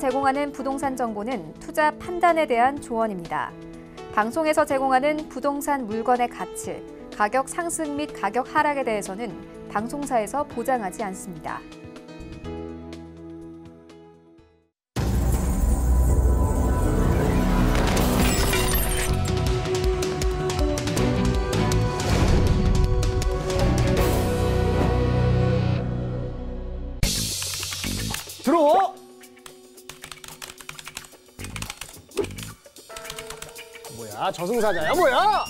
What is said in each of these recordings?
제공하는 부동산 정보는 투자 판단에 대한 조언입니다. 방송에서 제공하는 부동산 물건의 가치, 가격 상승 및 가격 하락에 대해서는 방송사에서 보장하지 않습니다. 저승사자야 뭐야?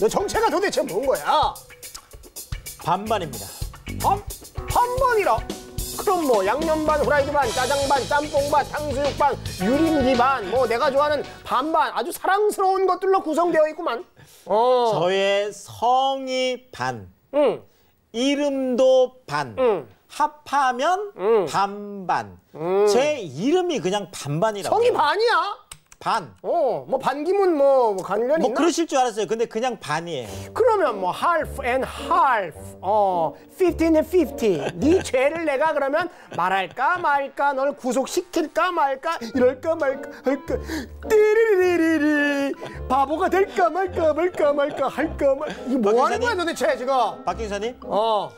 너 정체가 도대체 뭔 거야? 반반입니다. 반? 어? 반반이라? 그럼 뭐 양념 반, 후라이드 반, 짜장 반, 짬뽕 반, 탕수육 반, 유림기 반, 뭐 내가 좋아하는 반반 아주 사랑스러운 것들로 구성되어 있구만. 어. 저의 성이 반, 응. 이름도 반, 응. 합하면 응. 반반. 제 이름이 그냥 반반이라고. 성이 반이야? 반. 어, 뭐 반기문 뭐, 뭐 관련이 뭐 있나? 그러실 줄 알았어요. 근데 그냥 반이에요. 그러면 뭐 half and half, 어, 15 and 50. 네 죄를 내가 그러면 말할까 말까, 널 구속시킬까 말까, 이럴까 말까, 할까, 띠리리리리, 바보가 될까 말까 말까 말까 할까 말까. 이게 뭐 하는 거야 도대체 지금? 박 기사님? 어.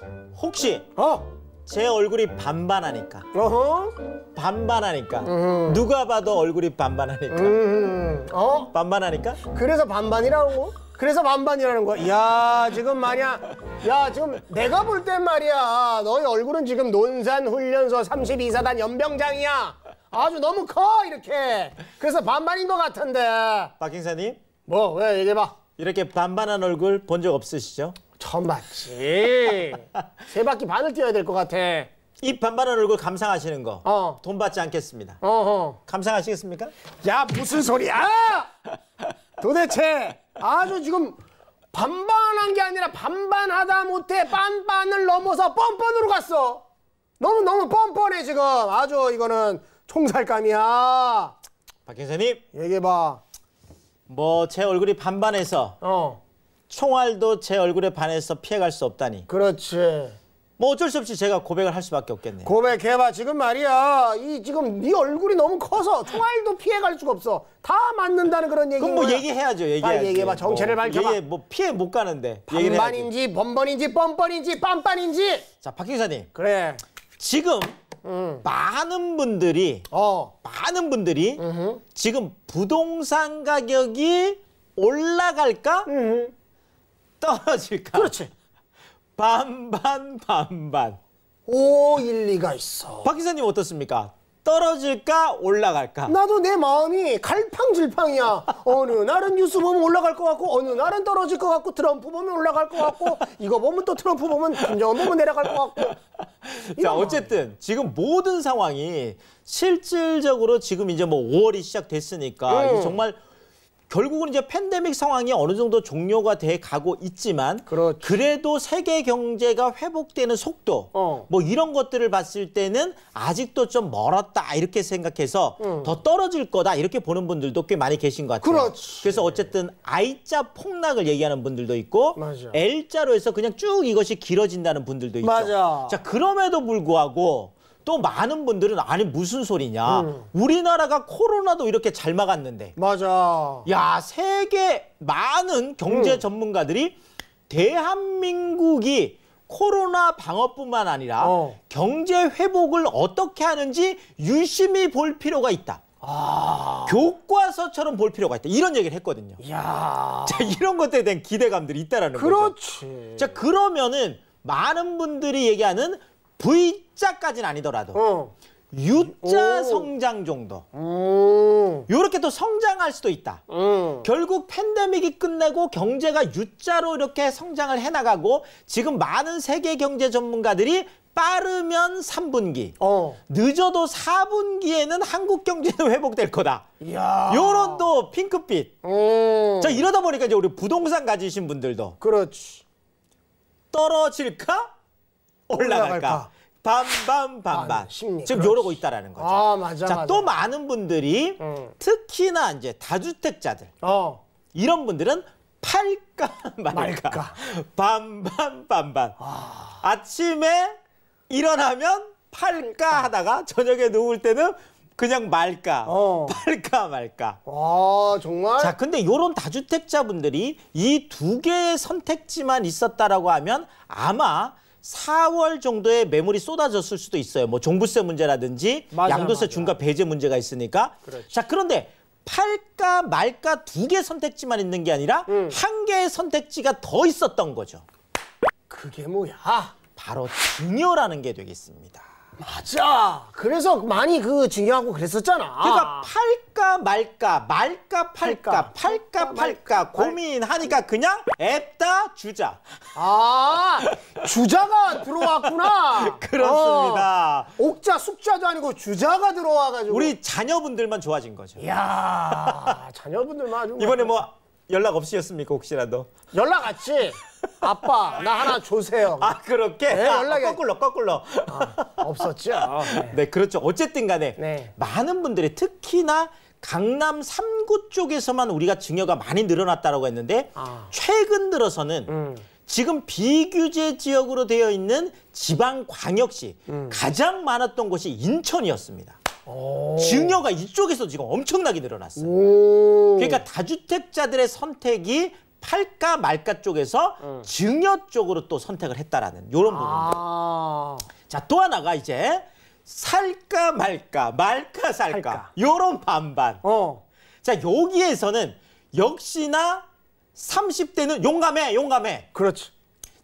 혹시 어? 제 얼굴이 반반하니까. 어허? 반반하니까. 음. 누가 봐도 얼굴이 반반하니까. 음, 음, 음. 어? 반반하니까? 그래서 반반이라고? 그래서 반반이라는 거야. 야 지금 말이야. 야 지금 내가 볼 땐 말이야. 너희 얼굴은 지금 논산 훈련소 32사단 연병장이야. 아주 너무 커 이렇게. 그래서 반반인 것 같은데. 박행사님. 뭐 왜 얘기해봐. 이렇게 반반한 얼굴 본 적 없으시죠? 처음 봤지. 세 바퀴 반을 뛰어야 될 것 같아. 이 반반한 얼굴 감상하시는 거. 어. 돈 받지 않겠습니다. 어허. 감상하시겠습니까? 야 무슨 소리야! 도대체 아주 지금 반반한 게 아니라 반반하다 못해 반반을 넘어서 뻔뻔으로 갔어. 너무 너무 뻔뻔해 지금. 아주 이거는 총살감이야. 박 기사님. 얘기해봐. 뭐 제 얼굴이 반반해서 어. 총알도 제 얼굴에 반해서 피해갈 수 없다니. 그렇지. 뭐 어쩔 수 없이 제가 고백을 할 수밖에 없겠네요. 고백해봐 지금 말이야. 이 지금 네 얼굴이 너무 커서 총알도 피해갈 수가 없어. 다 맞는다는 그런 얘기. 그럼 뭐 얘기해야죠. 뭐 얘기해 얘기해봐. 정체를 뭐, 밝혀봐. 얘기, 뭐 피해 못 가는데. 반반인지 번번인지 뻔뻔인지 빰빰인지. 자박 기사님. 그래. 지금 음. 많은 분들이 어. 많은 분들이 음흠. 지금 부동산 가격이 올라갈까? 음흠. 떨어질까? 그렇지. 반반 반반. 오일리가 있어. 박 기사님 어떻습니까? 떨어질까 올라갈까? 나도 내 마음이 갈팡질팡이야. 어느 날은 뉴스 보면 올라갈 것 같고 어느 날은 떨어질 것 같고 트럼프 보면 올라갈 것 같고 이거 보면 또 트럼프 보면 김정은 보면 내려갈 것 같고. 자 어쨌든 지금 모든 상황이 실질적으로 지금 이제 뭐 5월이 시작됐으니까 음. 이게 정말 결국은 이제 팬데믹 상황이 어느 정도 종료가 돼 가고 있지만 그렇지. 그래도 세계 경제가 회복되는 속도 어. 뭐 이런 것들을 봤을 때는 아직도 좀 멀었다 이렇게 생각해서 음. 더 떨어질 거다 이렇게 보는 분들도 꽤 많이 계신 것 같아요. 그렇지. 그래서 어쨌든 I자 폭락을 얘기하는 분들도 있고 맞아. L자로 해서 그냥 쭉 이것이 길어진다는 분들도 있죠. 맞아. 자 그럼에도 불구하고 또 많은 분들은 아니 무슨 소리냐. 음. 우리나라가 코로나도 이렇게 잘 막았는데. 맞아. 야 세계 많은 경제 음. 전문가들이 대한민국이 코로나 방어뿐만 아니라 어. 경제 회복을 어떻게 하는지 유심히 볼 필요가 있다. 아... 교과서처럼 볼 필요가 있다. 이런 얘기를 했거든요. 야 자, 이런 것들에 대한 기대감들이 있다라는 그렇지. 거죠. 그렇지. 자, 그러면은 많은 분들이 얘기하는 V자까지는 아니더라도 어. U자 오. 성장 정도. 이렇게 또 성장할 수도 있다. 음. 결국 팬데믹이 끝내고 경제가 U자로 이렇게 성장을 해나가고 지금 많은 세계 경제 전문가들이 빠르면 3분기, 어. 늦어도 4분기에는 한국 경제는 회복될 거다. 이 요런 또 핑크빛. 자 이러다 보니까 이제 우리 부동산 가지신 분들도 그렇지. 떨어질까? 올라갈까? 반반 반반. 지금 요러고 있다라는 거죠. 아, 맞아, 자, 맞아. 또 많은 분들이 음. 특히나 이제 다주택자들. 어. 이런 분들은 팔까 말까. 반반 반반. 아. 아침에 일어나면 팔까 하다가 저녁에 누울 때는 그냥 말까 어. 팔까 말까 와 정말 자 근데 요런 다주택자분들이 이 두 개의 선택지만 있었다라고 하면 아마 4월 정도에 매물이 쏟아졌을 수도 있어요. 뭐 종부세 문제라든지 맞아, 양도세 맞아. 중과 배제 문제가 있으니까. 그렇지. 자 그런데 팔까 말까 두 개 선택지만 있는 게 아니라 음. 한 개의 선택지가 더 있었던 거죠. 그게 뭐야? 바로 증여라는 게 되겠습니다. 맞아. 그래서 많이 그중요하고 그랬었잖아. 그러니까 팔까 말까 말까 팔까 팔까 팔까, 팔까, 팔까 고민하니까 그냥 앱다 주자. 아 주자가 들어왔구나. 그렇습니다. 어, 옥자 숙자도 아니고 주자가 들어와가지고 우리 자녀분들만 좋아진 거죠. 이야 자녀분들만 이번에 뭐 연락 없이였습니까 혹시라도? 연락 왔지. 아빠 나 하나 주세요. 아 그렇게? 네, 연락이 아, 거꾸로 거꾸로. 아, 없었죠. 아, 네. 네. 네 그렇죠. 어쨌든간에 네. 많은 분들이 특히나 강남 3구 쪽에서만 우리가 증여가 많이 늘어났다라고 했는데 아. 최근 들어서는. 음. 지금 비규제 지역으로 되어 있는 지방광역시 음. 가장 많았던 곳이 인천이었습니다. 증여가 이쪽에서 지금 엄청나게 늘어났어요. 그러니까 다주택자들의 선택이 팔까 말까 쪽에서 음. 증여 쪽으로 또 선택을 했다라는 이런 아. 부분들. 아 자, 또 하나가 이제 살까 말까, 말까 살까 이런 반반. 어. 자, 여기에서는 역시나 30대는 용감해, 용감해. 그렇죠.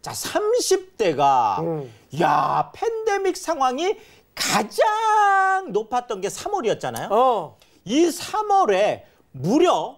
자, 30대가 음. 야, 팬데믹 상황이 가장 높았던 게 3월이었잖아요. 어. 이 3월에 무려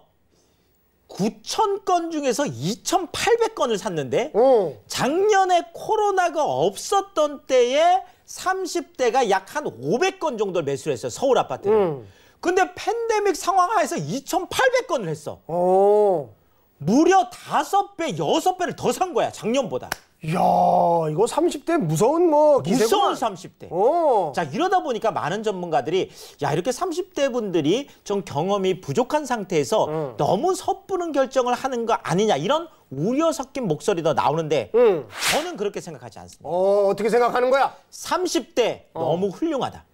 9,000건 중에서 2,800건을 샀는데 어. 작년에 코로나가 없었던 때에 30대가 약 한 500건 정도를 매수를 했어요. 서울 아파트를. 음. 근데 팬데믹 상황 하에서 2,800건을 했어. 어. 무려 5배, 6배를 더 산 거야, 작년보다. 야 이거 30대 무서운 뭐 기세구나. 무서운 30대. 어. 자 이러다 보니까 많은 전문가들이 야 이렇게 30대 분들이 좀 경험이 부족한 상태에서 음. 너무 섣부른 결정을 하는 거 아니냐 이런 우려 섞인 목소리도 나오는데 음. 저는 그렇게 생각하지 않습니다. 어, 어떻게 생각하는 거야? 30대 어. 너무 훌륭하다.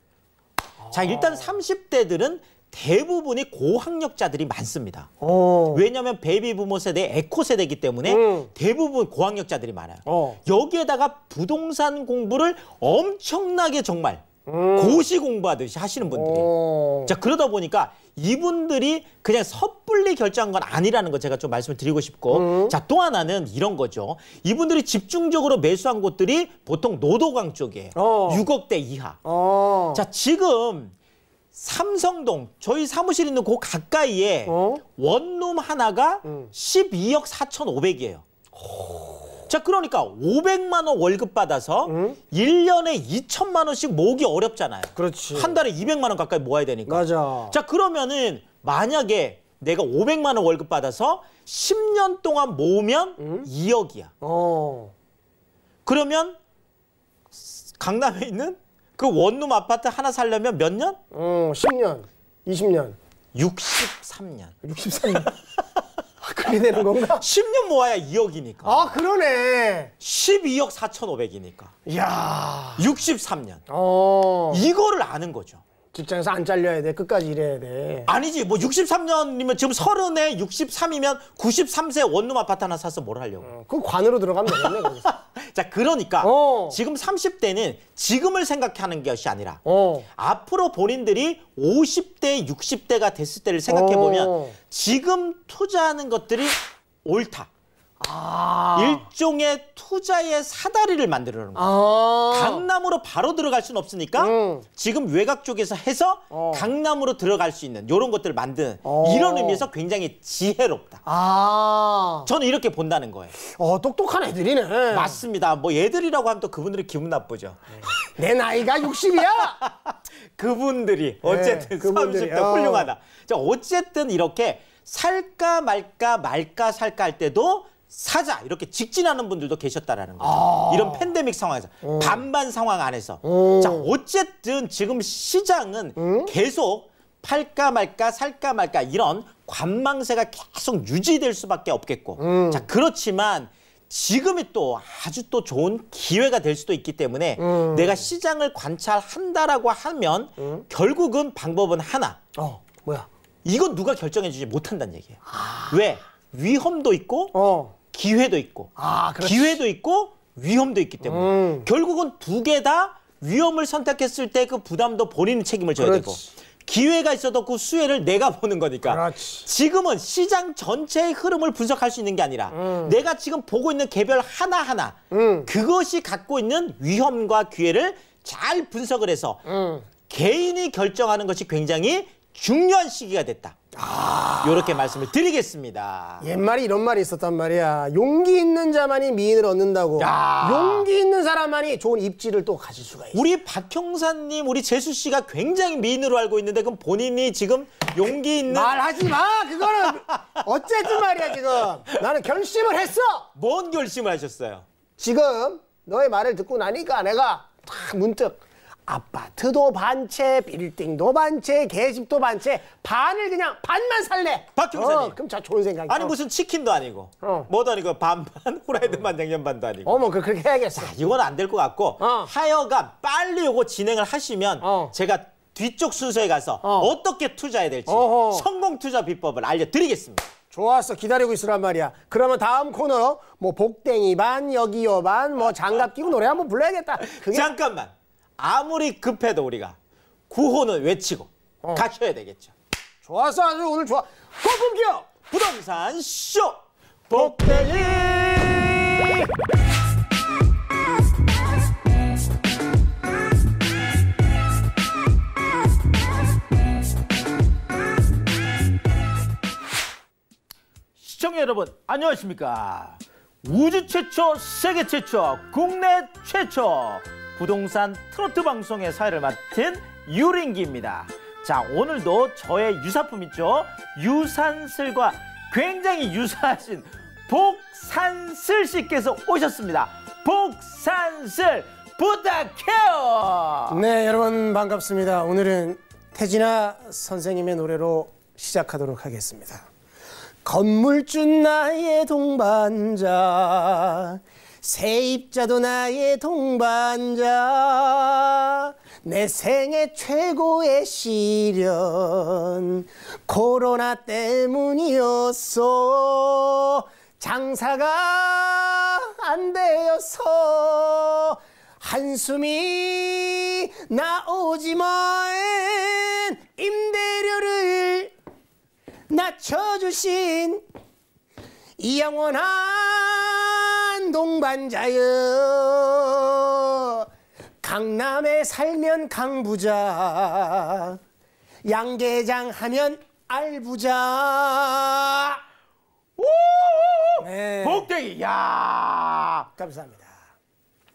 자 일단 30대들은 대부분이 고학력자들이 많습니다. 어. 왜냐하면 베이비 부모 세대, 에코 세대이기 때문에 음. 대부분 고학력자들이 많아요. 어. 여기에다가 부동산 공부를 엄청나게 정말 음. 고시 공부하듯이 하시는 분들이. 오. 어. 자, 그러다 보니까 이분들이 그냥 섣불리 결정한 건 아니라는 거 제가 좀 말씀을 드리고 싶고. 음. 자, 또 하나는 이런 거죠. 이분들이 집중적으로 매수한 곳들이 보통 노도강 쪽에요 어. 6억대 이하. 어. 자, 지금 삼성동 저희 사무실 있는 그 가까이에 어? 원룸 하나가 음. 12억 4,500이에요. 자 그러니까 500만 원 월급 받아서 음? 1년에 2천만 원씩 모으기 어렵잖아요. 그렇지. 한 달에 200만 원 가까이 모아야 되니까. 맞아. 자 그러면은 만약에 내가 500만 원 월급 받아서 10년 동안 모으면 음? 2억이야. 어. 그러면 강남에 있는 그 원룸 아파트 하나 살려면 몇 년? 음, 10년, 20년. 63년. 63년. 그게 되는 건가? 10년 모아야 2억이니까. 아, 그러네. 12억 4,500이니까. 이야. 63년. 어. 이거를 아는 거죠. 직장에서 안 잘려야 돼. 끝까지 일해야 돼. 아니지. 뭐 63년이면 지금 30에 63이면 93세 원룸 아파트 하나 사서 뭘 하려고. 어, 그 관으로 들어가면 되겠네. 자, 그러니까 어. 지금 30대는 지금을 생각하는 것이 아니라 어. 앞으로 본인들이 50대, 60대가 됐을 때를 생각해 보면 어. 지금 투자하는 것들이 옳다. 아. 일종의 투자의 사다리를 만들어놓은 거예요. 아 강남으로 바로 들어갈 수는 없으니까 음. 지금 외곽 쪽에서 해서 어. 강남으로 들어갈 수 있는 이런 것들을 만드는 어. 이런 의미에서 굉장히 지혜롭다. 아 저는 이렇게 본다는 거예요. 어 똑똑한 애들이네. 맞습니다. 뭐 애들이라고 하면 또 그분들이 기분 나쁘죠. 네. 내 나이가 60이야. 그분들이 네, 어쨌든 네, 그분들이. 30대 어. 훌륭하다. 자 어쨌든 이렇게 살까 말까 말까 살까 할 때도 사자 이렇게 직진하는 분들도 계셨다라는 거예요. 아 이런 팬데믹 상황에서 음. 반반 상황 안에서 음. 자 어쨌든 지금 시장은 음? 계속 팔까 말까 살까 말까 이런 관망세가 계속 유지될 수밖에 없겠고 자 그렇지만 지금이 또 아주 또 좋은 기회가 될 수도 있기 때문에 내가 시장을 관찰한다라고 하면 결국은 방법은 하나 어 뭐야 이건 누가 결정해 주지 못한다는 얘기예요 아... 왜 위험도 있고 어. 기회도 있고 아, 기회도 있고 위험도 있기 때문에 음. 결국은 두 개 다 위험을 선택했을 때 그 부담도 본인 책임을 져야 그렇지. 되고 기회가 있어도 그 수혜를 내가 보는 거니까 그렇지. 지금은 시장 전체의 흐름을 분석할 수 있는 게 아니라 음. 내가 지금 보고 있는 개별 하나하나 음. 그것이 갖고 있는 위험과 기회를 잘 분석을 해서 음. 개인이 결정하는 것이 굉장히 중요한 시기가 됐다. 이렇게 아. 말씀을 드리겠습니다. 옛말에 이런 말이 있었단 말이야. 용기 있는 자만이 미인을 얻는다고. 야... 용기 있는 사람만이 좋은 입지를 또 가질 수가 있어. 우리 박형사님, 우리 재수 씨가 굉장히 미인으로 알고 있는데 그럼 본인이 지금 용기 있는 말하지 마. 그거는 어쨌든 말이야 지금. 나는 결심을 했어. 뭔 결심을 하셨어요? 지금 너의 말을 듣고 나니까 내가 딱 문득 아파트도 반채, 빌딩도 반채, 계집도 반채, 반을 그냥 반만 살래. 박 교수님. 어, 그럼 저 좋은 생각이 아니 어. 무슨 치킨도 아니고, 어. 뭐도 아니고 반반, 후라이드 반장 연반도 아니고. 어머, 그 그렇게 해야겠어. 자, 이건 안 될 것 같고 어. 하여간 빨리 요거 진행을 하시면 어. 제가 뒤쪽 순서에 가서 어. 떻게 투자해야 될지 어허. 성공 투자 비법을 알려드리겠습니다. 좋았어 기다리고 있으란 말이야 그러면 다음 코너 뭐 복댕이 반 여기요 반뭐 장갑 끼고 노래 한번 불러야겠다 그게... 잠깐만 아무리 급해도 우리가 구호는 외치고 어. 가셔야 되겠죠. 좋아서 아주 오늘 좋아. 고품격 부동산 쇼 복대리. 시청자 여러분 안녕하십니까? 우주 최초, 세계 최초, 국내 최초 부동산 트로트 방송의 사회를 맡은 유린기입니다. 자, 오늘도 저의 유사품 있죠? 유산슬과 굉장히 유사하신 복산슬 씨께서 오셨습니다. 복산슬 부탁해요. 네, 여러분 반갑습니다. 오늘은 태진아 선생님의 노래로 시작하도록 하겠습니다. 건물준 나의 동반자 세입자도 나의 동반자 내 생애 최고의 시련 코로나 때문이었어 장사가 안 되어서 한숨이 나오지만 임대료를 낮춰주신 이 영원한 동반자여 강남에 살면 강부자 양계장 하면 알부자 오! 네. 복대기 야 감사합니다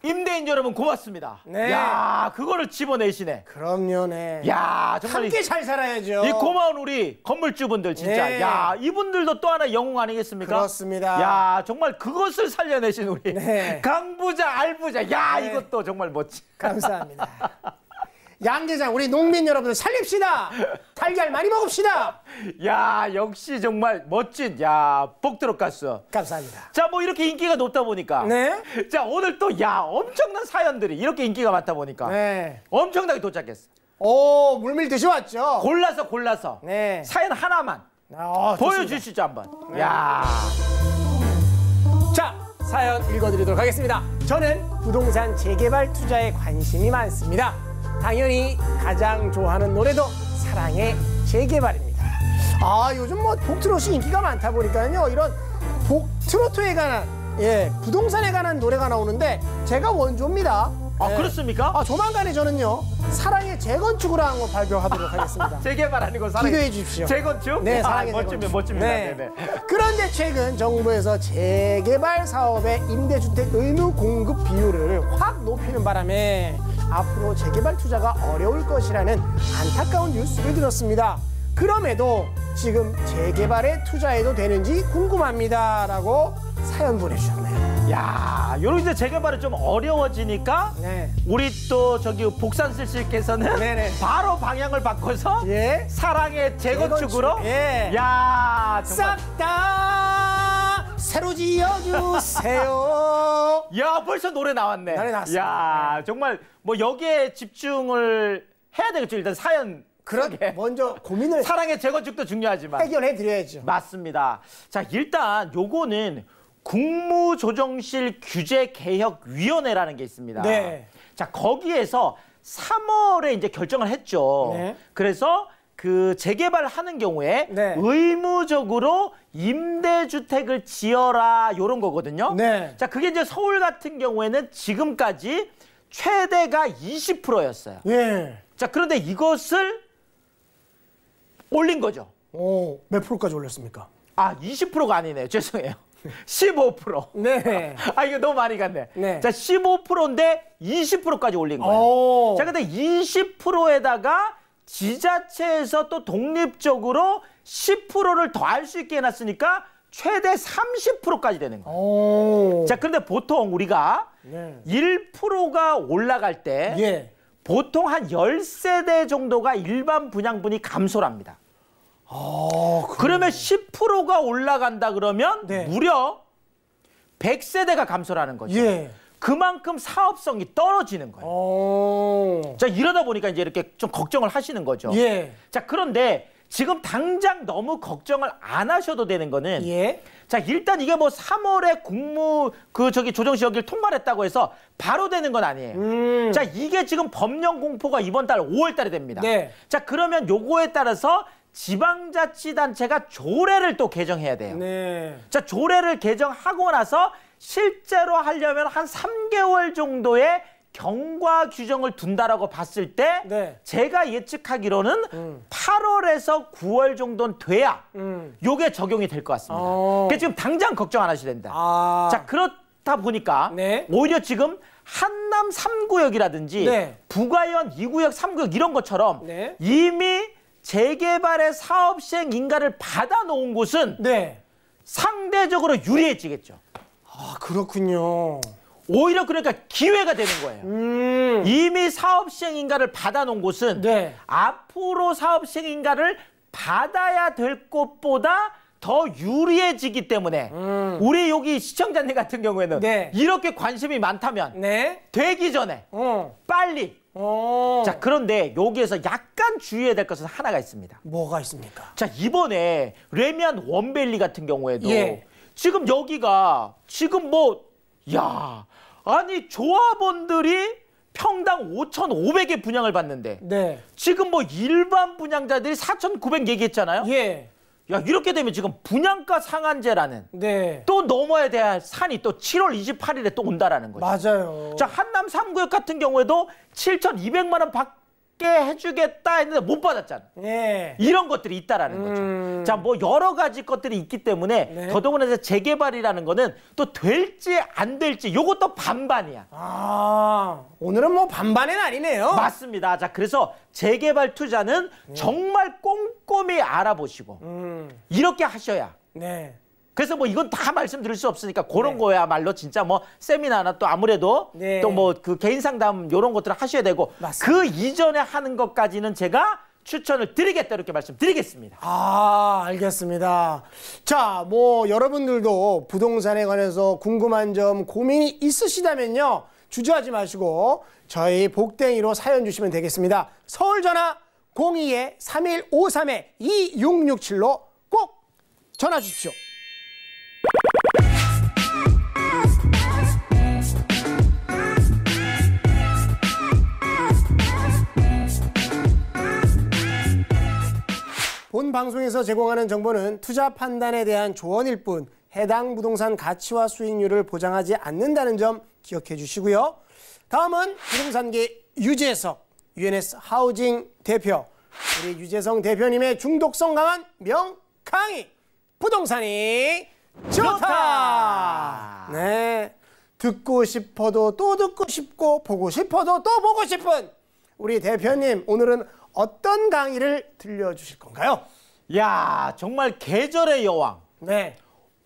임대인 여러분 고맙습니다. 네. 야, 그거를 집어내시네. 그럼요, 네. 야, 정말 함께 이, 잘 살아야죠. 이 고마운 우리 건물주분들 진짜. 네. 야, 이분들도 또 하나 영웅 아니겠습니까? 그렇습니다. 야, 정말 그것을 살려내신 우리 네. 강부자, 알부자. 야, 네. 이것도 정말 멋지. 감사합니다. 양계장 우리 농민 여러분들 살립시다. 달걀 많이 먹읍시다. 야 역시 정말 멋진 야 복 들어갔어. 감사합니다. 자 뭐 이렇게 인기가 높다 보니까 네. 자 오늘 또 야 엄청난 사연들이 이렇게 인기가 많다 보니까 네. 엄청나게 도착했어. 오 물밀 듯이 왔죠. 골라서 골라서 네. 사연 하나만 아, 보여주시죠 한번. 네. 야. 자 사연 읽어드리도록 하겠습니다. 저는 부동산 재개발 투자에 관심이 많습니다. 당연히 가장 좋아하는 노래도 사랑의 재개발입니다. 아 요즘 뭐 복트롯이 인기가 많다 보니까요 이런 복트로트에 관한 예 부동산에 관한 노래가 나오는데 제가 원조입니다. 아 예. 그렇습니까? 아 조만간에 저는요 사랑의 재건축을 한 거 발표하도록 하겠습니다. 재개발 아니고 사랑 기도해 주십시오. 재건축? 네, 아, 사랑의 아, 멋집니다, 멋집니다. 네. 네, 네. 그런데 최근 정부에서 재개발 사업의 임대주택 의무 공급 비율을 확 높이는 바람에 앞으로 재개발 투자가 어려울 것이라는 안타까운 뉴스를 들었습니다. 그럼에도 지금 재개발에 투자해도 되는지 궁금합니다라고 사연 보내주셨네요. 야, 요런 이제 재개발이 좀 어려워지니까 네. 우리 또 저기 복산실 씨께서는 네네. 바로 방향을 바꿔서 예. 사랑의 재건축으로 재건축. 예. 야, 싹 다. 새로 지어주세요. 야 벌써 노래 나왔네. 노래 나왔어. 야 네. 정말 뭐 여기에 집중을 해야 되겠죠. 일단 사연. 그런 게 먼저 고민을 사랑의 재건축도 중요하지만 해결해 드려야죠. 맞습니다. 자 일단 요거는 국무조정실 규제개혁위원회라는 게 있습니다. 네. 자 거기에서 3월에 이제 결정을 했죠. 네. 그래서 그 재개발하는 경우에 네. 의무적으로 임대주택을 지어라 요런 거거든요. 네. 자 그게 이제 서울 같은 경우에는 지금까지 최대가 20%였어요. 예. 자 그런데 이것을 올린 거죠. 오, 몇 프로까지 올렸습니까? 아 20%가 아니네요. 죄송해요. 15%. 네. 아, 이거 너무 많이 갔네. 네. 자, 15%인데 20%까지 올린 거예요. 오. 자, 근데 20%에다가 지자체에서 또 독립적으로 10%를 더 할 수 있게 해놨으니까 최대 30%까지 되는 거예요. 오. 자, 그런데 보통 우리가 네. 1%가 올라갈 때 예. 보통 한 열세대 정도가 일반 분양분이 감소합니다. 아, 그러면 10%가 올라간다 그러면 네. 무려 1 0 0세대가 감소라는 거죠. 예. 그만큼 사업성이 떨어지는 거예요. 자 이러다 보니까 이제 이렇게 좀 걱정을 하시는 거죠. 예. 자 그런데 지금 당장 너무 걱정을 안 하셔도 되는 거는 예. 자 일단 이게 뭐 3월에 국무 그 저기 조정 지역을 통과했다고 해서 바로 되는 건 아니에요. 음. 자 이게 지금 법령 공포가 이번 달 5월 달에 됩니다. 네. 자 그러면 요거에 따라서 지방자치단체가 조례를 또 개정해야 돼요. 네. 자 조례를 개정하고 나서 실제로 하려면 한 3개월 정도의 경과 규정을 둔다라고 봤을 때 네. 제가 예측하기로는 음. 8월에서 9월 정도는 돼야 음. 요게 적용이 될 것 같습니다. 어. 그러니까 지금 당장 걱정 안 하셔야 된다. 아. 자 그렇다 보니까 네. 오히려 지금 한남 3구역이라든지 네. 부가현 2구역, 3구역 이런 것처럼 네. 이미 재개발의 사업 시행 인가를 받아놓은 곳은 네. 상대적으로 유리해지겠죠. 아 그렇군요. 오히려 그러니까 기회가 되는 거예요. 음. 이미 사업 시행인가를 받아놓은 곳은 네. 앞으로 사업 시행인가를 받아야 될 것보다 더 유리해지기 때문에 음. 우리 여기 시청자님 같은 경우에는 네. 이렇게 관심이 많다면 네. 되기 전에 어. 빨리 오. 어. 자 그런데 여기에서 약간 주의해야 될 것은 하나가 있습니다. 뭐가 있습니까? 자 이번에 레미안 원벨리 같은 경우에도 예. 지금 여기가 지금 뭐 야, 아니 조합원들이 평당 5 5 0 0에 분양을 받는데 네. 지금 뭐 일반 분양자들이 4,900 얘기했잖아요. 예. 야 이렇게 되면 지금 분양가 상한제라는 네. 또 넘어야 될 산이 또 7월 28일에 또 온다라는 거죠. 맞아요. 자 한남 3구역 같은 경우에도 7,200만 원 밖. 에 쉽게 해주겠다 했는데 못 받았잖아. 예. 이런 것들이 있다라는 음... 거죠. 자, 뭐 여러 가지 것들이 있기 때문에 네. 더더군다나 재개발이라는 거는 또 될지 안 될지 요것도 반반이야. 아, 오늘은 뭐 반반은 아니네요. 맞습니다. 자, 그래서 재개발 투자는 음. 정말 꼼꼼히 알아보시고 음. 이렇게 하셔야 네. 그래서 뭐 이건 다 말씀드릴 수 없으니까 그런 네. 거야말로 진짜 뭐 세미나나 또 아무래도 네. 또뭐 그 개인 상담 요런 것들을 하셔야 되고 맞습니다. 그 이전에 하는 것까지는 제가 추천을 드리겠다 이렇게 말씀드리겠습니다. 아 알겠습니다. 자 뭐 여러분들도 부동산에 관해서 궁금한 점 고민이 있으시다면요 주저하지 마시고 저희 복댕이로 사연 주시면 되겠습니다. 서울 전화 02에 3153에 2667로 꼭 전화 주십시오. 본 방송에서 제공하는 정보는 투자 판단에 대한 조언일 뿐 해당 부동산 가치와 수익률을 보장하지 않는다는 점 기억해 주시고요. 다음은 부동산계 유재석 UNS 하우징 대표 우리 유재성 대표님의 중독성 강한 명강의 부동산이 좋다. 네. 듣고 싶어도 또 듣고 싶고 보고 싶어도 또 보고 싶은 우리 대표님 오늘은 어떤 강의를 들려주실 건가요? 야 정말 계절의 여왕. 네.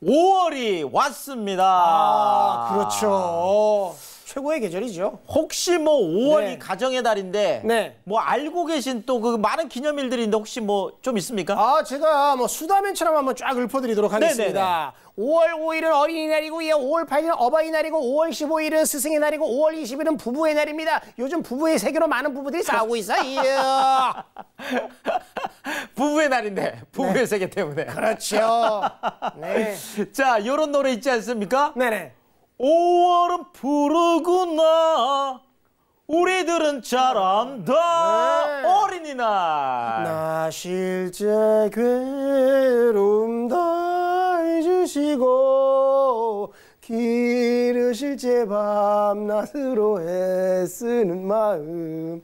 5월이 왔습니다. 아, 그렇죠. 최고의 계절이죠. 혹시 뭐 5월이 네. 가정의 달인데 네. 뭐 알고 계신 또 그 많은 기념일들인데 혹시 뭐 좀 있습니까? 아 제가 뭐 수다맨처럼 한번 쫙 읊어드리도록 네, 네, 하겠습니다. 네네네. 5월 5일은 어린이날이고 예, 5월 8일은 어버이날이고 5월 15일은 스승의 날이고 5월 20일은 부부의 날입니다. 요즘 부부의 세계로 많은 부부들이 싸우고 있어요. 부부의 날인데 부부의 네. 세계 때문에. 그렇죠. 네. 자, 요런 노래 있지 않습니까? 네네. 5월은 푸르구나 우리들은 잘안다 네. 어린이날 나 실제 괴로움 다 해주시고 길을 실제 밤낮으로 애쓰는 마음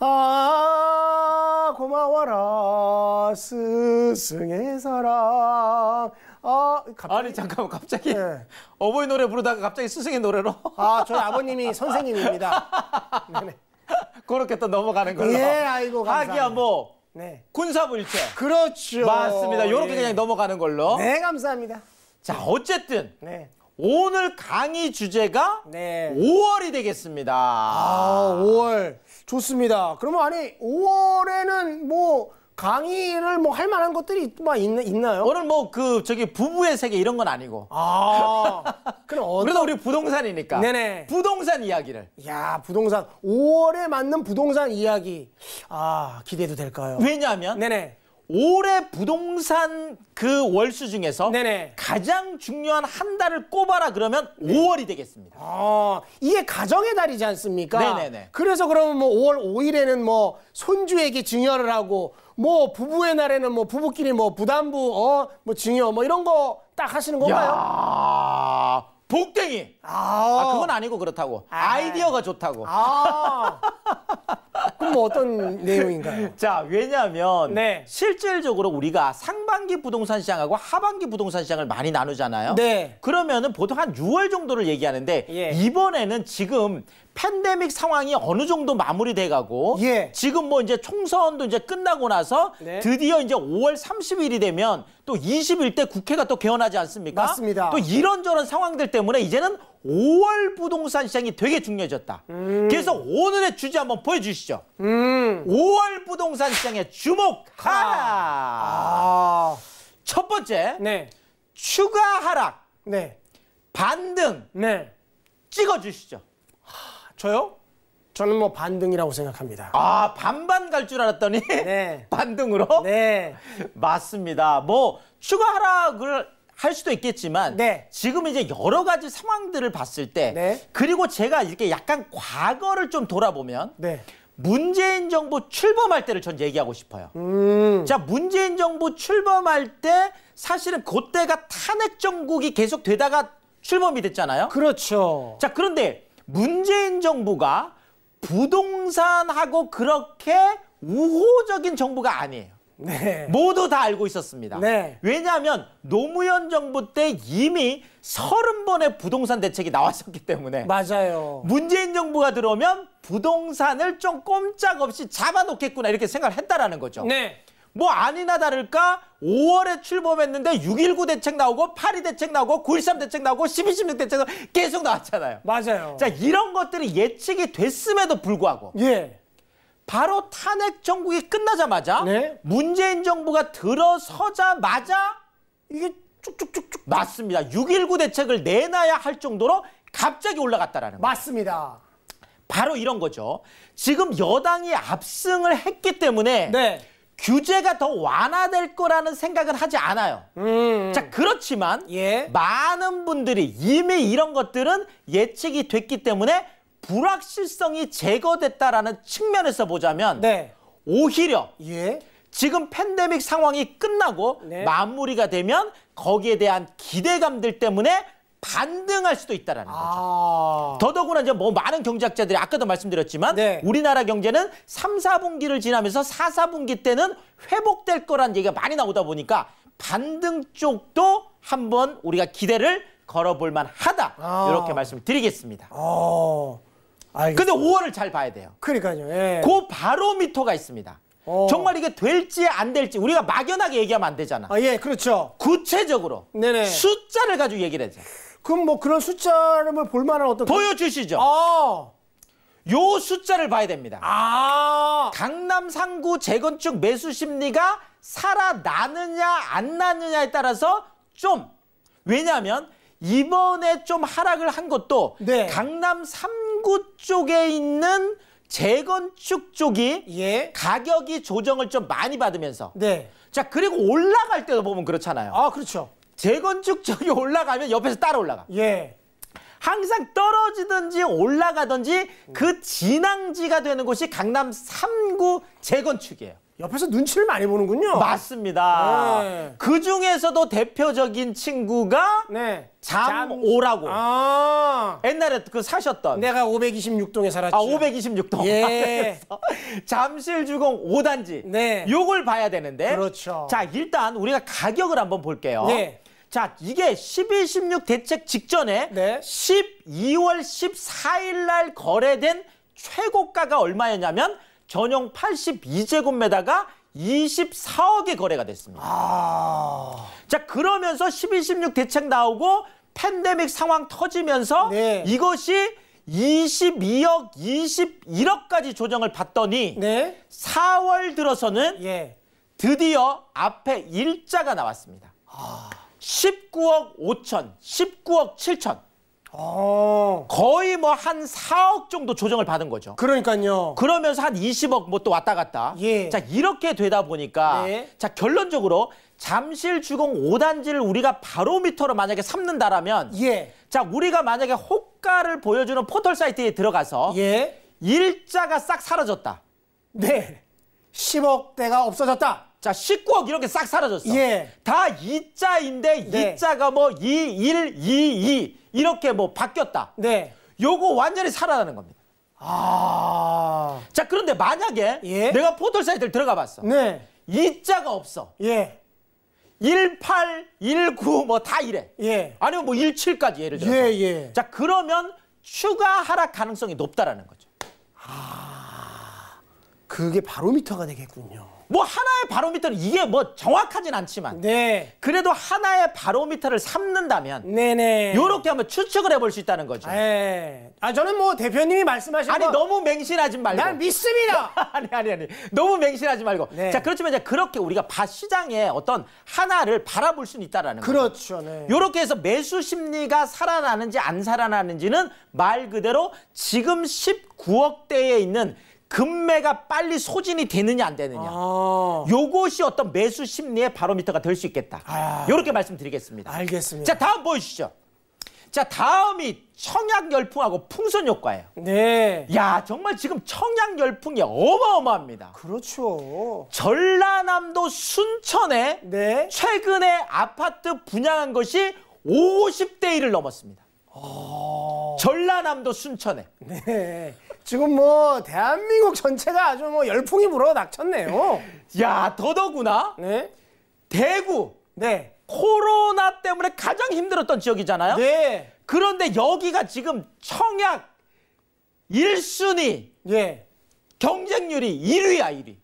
아 고마워라 스승의 사랑 아 갑자기, 니 잠깐만 갑자기 네. 어버이 노래 부르다가 갑자기 스승의 노래로 아 저희 아버님이 선생님입니다 네네. 그렇게 또 넘어가는 걸로 예 아이고 감사합니다 아기야 뭐 네. 군사부일체 그렇죠 맞습니다 이렇게 네. 예. 그냥 넘어가는 걸로 네 감사합니다 자 어쨌든 네. 오늘 강의 주제가 네. 5월이 되겠습니다 아 5월 좋습니다. 그러면 아니 5월에는 뭐 강의를 뭐 할 만한 것들이 막 있나, 요 오늘 뭐 그 저기 부부의 세계 이런 건 아니고. 아. 그럼 어떤... 그래도 우리 부동산이니까. 네네. 부동산 이야기를. 야 부동산 5월에 맞는 부동산 이야기. 아 기대도 될까요? 왜냐하면. 네네. 올해 부동산 그 월수 중에서 네네. 가장 중요한 한 달을 꼽아라 그러면 네. 5월이 되겠습니다. 아, 이게 가정의 달이지 않습니까? 네네네. 그래서 그러면 뭐 5월 5일에는 뭐 손주에게 증여를 하고 뭐 부부의 날에는 뭐 부부끼리 뭐 부담부 어 뭐 증여 뭐 이런 거 딱 하시는 건가요? 야... 복댕이. 아, 아, 그건 아니고 그렇다고. 아. 이디어가 좋다고. 아. 그럼 뭐 어떤 내용인가요? 자, 왜냐하면 네. 실질적으로 우리가 상반기 부동산 시장하고 하반기 부동산 시장을 많이 나누잖아요. 네. 그러면은 보통 한 6월 정도를 얘기하는데 예. 이번에는 지금 팬데믹 상황이 어느 정도 마무리돼 가고 예. 지금 뭐 이제 총선도 이제 끝나고 나서 네. 드디어 이제 5월 30일이 되면 또2일대 국회가 또 개원하지 않습니까? 맞습니다. 또 이런저런 상황들 때문에 이제는 5월 부동산 시장이 되게 중요해졌다. 음. 그래서 오늘의 주제 한번 보여주시죠. 음. 5월 부동산 시장의 주목하라. 아. 첫 번째, 네. 추가 하락, 네. 반등, 네. 찍어주시죠. 저요? 저는 뭐 반등이라고 생각합니다. 아 반반 갈 줄 알았더니 네. 반등으로? 네. 맞습니다. 뭐 추가 하락을 할 수도 있겠지만 네. 지금 이제 여러 가지 상황들을 봤을 때 네. 그리고 제가 이렇게 약간 과거를 좀 돌아보면 네. 문재인 정부 출범할 때를 전 얘기하고 싶어요. 음. 자, 문재인 정부 출범할 때 사실은 그때가 탄핵 정국이 계속 되다가 출범이 됐잖아요. 그렇죠. 자, 그런데 문재인 정부가 부동산하고 그렇게 우호적인 정부가 아니에요. 네. 모두 다 알고 있었습니다. 네. 왜냐하면 노무현 정부 때 이미 서른 번의 부동산 대책이 나왔었기 때문에 맞아요. 문재인 정부가 들어오면 부동산을 좀 꼼짝없이 잡아놓겠구나 이렇게 생각을 했다라는 거죠. 네. 뭐 아니나 다를까 5월에 출범했는데 6.19 대책 나오고 8.2 대책 나오고 9.13 대책 나오고 12.16 대책 나오고 계속 나왔잖아요. 맞아요. 자 이런 것들이 예측이 됐음에도 불구하고 예. 바로 탄핵 정국이 끝나자마자 네? 문재인 정부가 들어서자마자 이게 쭉쭉쭉쭉 맞습니다. 6.19 대책을 내놔야 할 정도로 갑자기 올라갔다라는 거예요. 맞습니다. 바로 이런 거죠. 지금 여당이 압승을 했기 때문에 네. 규제가 더 완화될 거라는 생각은 하지 않아요. 음. 자 그렇지만 예. 많은 분들이 이미 이런 것들은 예측이 됐기 때문에 불확실성이 제거됐다라는 측면에서 보자면 네. 오히려 예. 지금 팬데믹 상황이 끝나고 네. 마무리가 되면 거기에 대한 기대감들 때문에 반등할 수도 있다라는 거죠. 아. 더더구나 이제 뭐 많은 경제학자들이 아까도 말씀드렸지만 네. 우리나라 경제는 3, 4분기를 지나면서 4, 4분기 때는 회복될 거란 얘기가 많이 나오다 보니까 반등 쪽도 한번 우리가 기대를 걸어볼 만하다 아... 이렇게 말씀드리겠습니다. 아... 어. 근데 5월을 잘 봐야 돼요. 그러니까요. 예. 그 바로미터가 있습니다. 어... 정말 이게 될지 안 될지 우리가 막연하게 얘기하면 안 되잖아. 아, 예, 그렇죠. 구체적으로 네네. 숫자를 가지고 얘기를 해야 돼. 그럼 뭐 그런 숫자를 볼 만한 어떤 보여주시죠. 아. 요 숫자를 봐야 됩니다. 아. 강남 상구 재건축 매수 심리가 살아나느냐 안 나느냐에 따라서 좀 왜냐하면 이번에 좀 하락을 한 것도 네. 강남 3구 쪽에 있는 재건축 쪽이 예. 가격이 조정을 좀 많이 받으면서 네. 자 그리고 올라갈 때도 보면 그렇잖아요. 아 그렇죠. 재건축적이 올라가면 옆에서 따라 올라가. 예. 항상 떨어지든지 올라가든지 그 진앙지가 되는 곳이 강남 3구 재건축이에요. 옆에서 눈치를 많이 보는군요. 맞습니다. 네. 그 중에서도 대표적인 친구가 네. 잠오라고. 아 옛날에 그 사셨던. 내가 526동에 살았죠. 아, 526동. 예. 잠실 주공 5단지. 네. 요걸 봐야 되는데. 그렇죠. 자, 일단 우리가 가격을 한번 볼게요. 네. 자, 이게 12, 16 대책 직전에 네. 12월 14일 날 거래된 최고가가 얼마였냐면 전용 82제곱미터가 24억에 거래가 됐습니다. 아... 자, 그러면서 12, 16 대책 나오고 팬데믹 상황 터지면서 네. 이것이 22억, 21억까지 조정을 받더니 네. 4월 들어서는 예. 드디어 앞에 일자가 나왔습니다. 아... 19억 5천, 19억 7천. 어. 거의 뭐 한 4억 정도 조정을 받은 거죠. 그러니까요. 그러면서 한 20억 뭐 또 왔다 갔다. 예. 자, 이렇게 되다 보니까 네. 자, 결론적으로 잠실 주공 5단지를 우리가 바로미터로 만약에 삼는다라면 예. 자, 우리가 만약에 호가를 보여주는 포털 사이트에 들어가서 예. 일자가 싹 사라졌다. 네. 10억대가 없어졌다. 자, 19억 이렇게 싹 사라졌어. 예. 다 이자인데 네. 이자가 뭐 2, 1, 2, 2 이렇게 뭐 바뀌었다. 네. 요거 완전히 살아나는 겁니다. 아. 자, 그런데 만약에 예? 내가 포털 사이트를 들어가 봤어. 네. 이자가 없어. 예. 18, 19 뭐 다 이래. 예. 아니면 뭐 17까지 예를 들어서. 예, 예. 자, 그러면 추가 하락 가능성이 높다라는 거죠. 아. 그게 바로미터가 되겠군요. 뭐 하나의 바로미터는 이게 뭐 정확하진 않지만 네. 그래도 하나의 바로미터를 삼는다면 네네. 네. 요렇게 한번 추측을 해볼 수 있다는 거죠. 에아 네. 저는 뭐 대표님이 말씀하신 아니 거... 너무 맹신하지 말고 난 믿습니다. 아니 아니 아니 너무 맹신하지 말고 네. 자 그렇지만 이제 그렇게 우리가 바시장에 어떤 하나를 바라볼 수는 있다라는 그렇죠, 거죠. 그렇죠. 네. 요렇게 해서 매수 심리가 살아나는지 안 살아나는지는 말 그대로 지금 19억대에 있는 금매가 빨리 소진이 되느냐 안 되느냐 아. 요것이 어떤 매수 심리의 바로미터가 될 수 있겠다 아 요렇게 말씀드리겠습니다 알겠습니다 자 다음 보여주시죠 자 다음이 청약 열풍하고 풍선 효과예요. 네. 야 정말 지금 청약 열풍이 어마어마합니다. 그렇죠. 전라남도 순천에 네. 최근에 아파트 분양한 것이 50대 1을 넘었습니다. 오... 아. 전라남도 순천에. 네. 지금 뭐 대한민국 전체가 아주 뭐 열풍이 불어 닥쳤네요. 야 더더구나. 네. 대구. 네. 코로나 때문에 가장 힘들었던 지역이잖아요. 네. 그런데 여기가 지금 청약 1순위. 예. 경쟁률이 1위야 1위.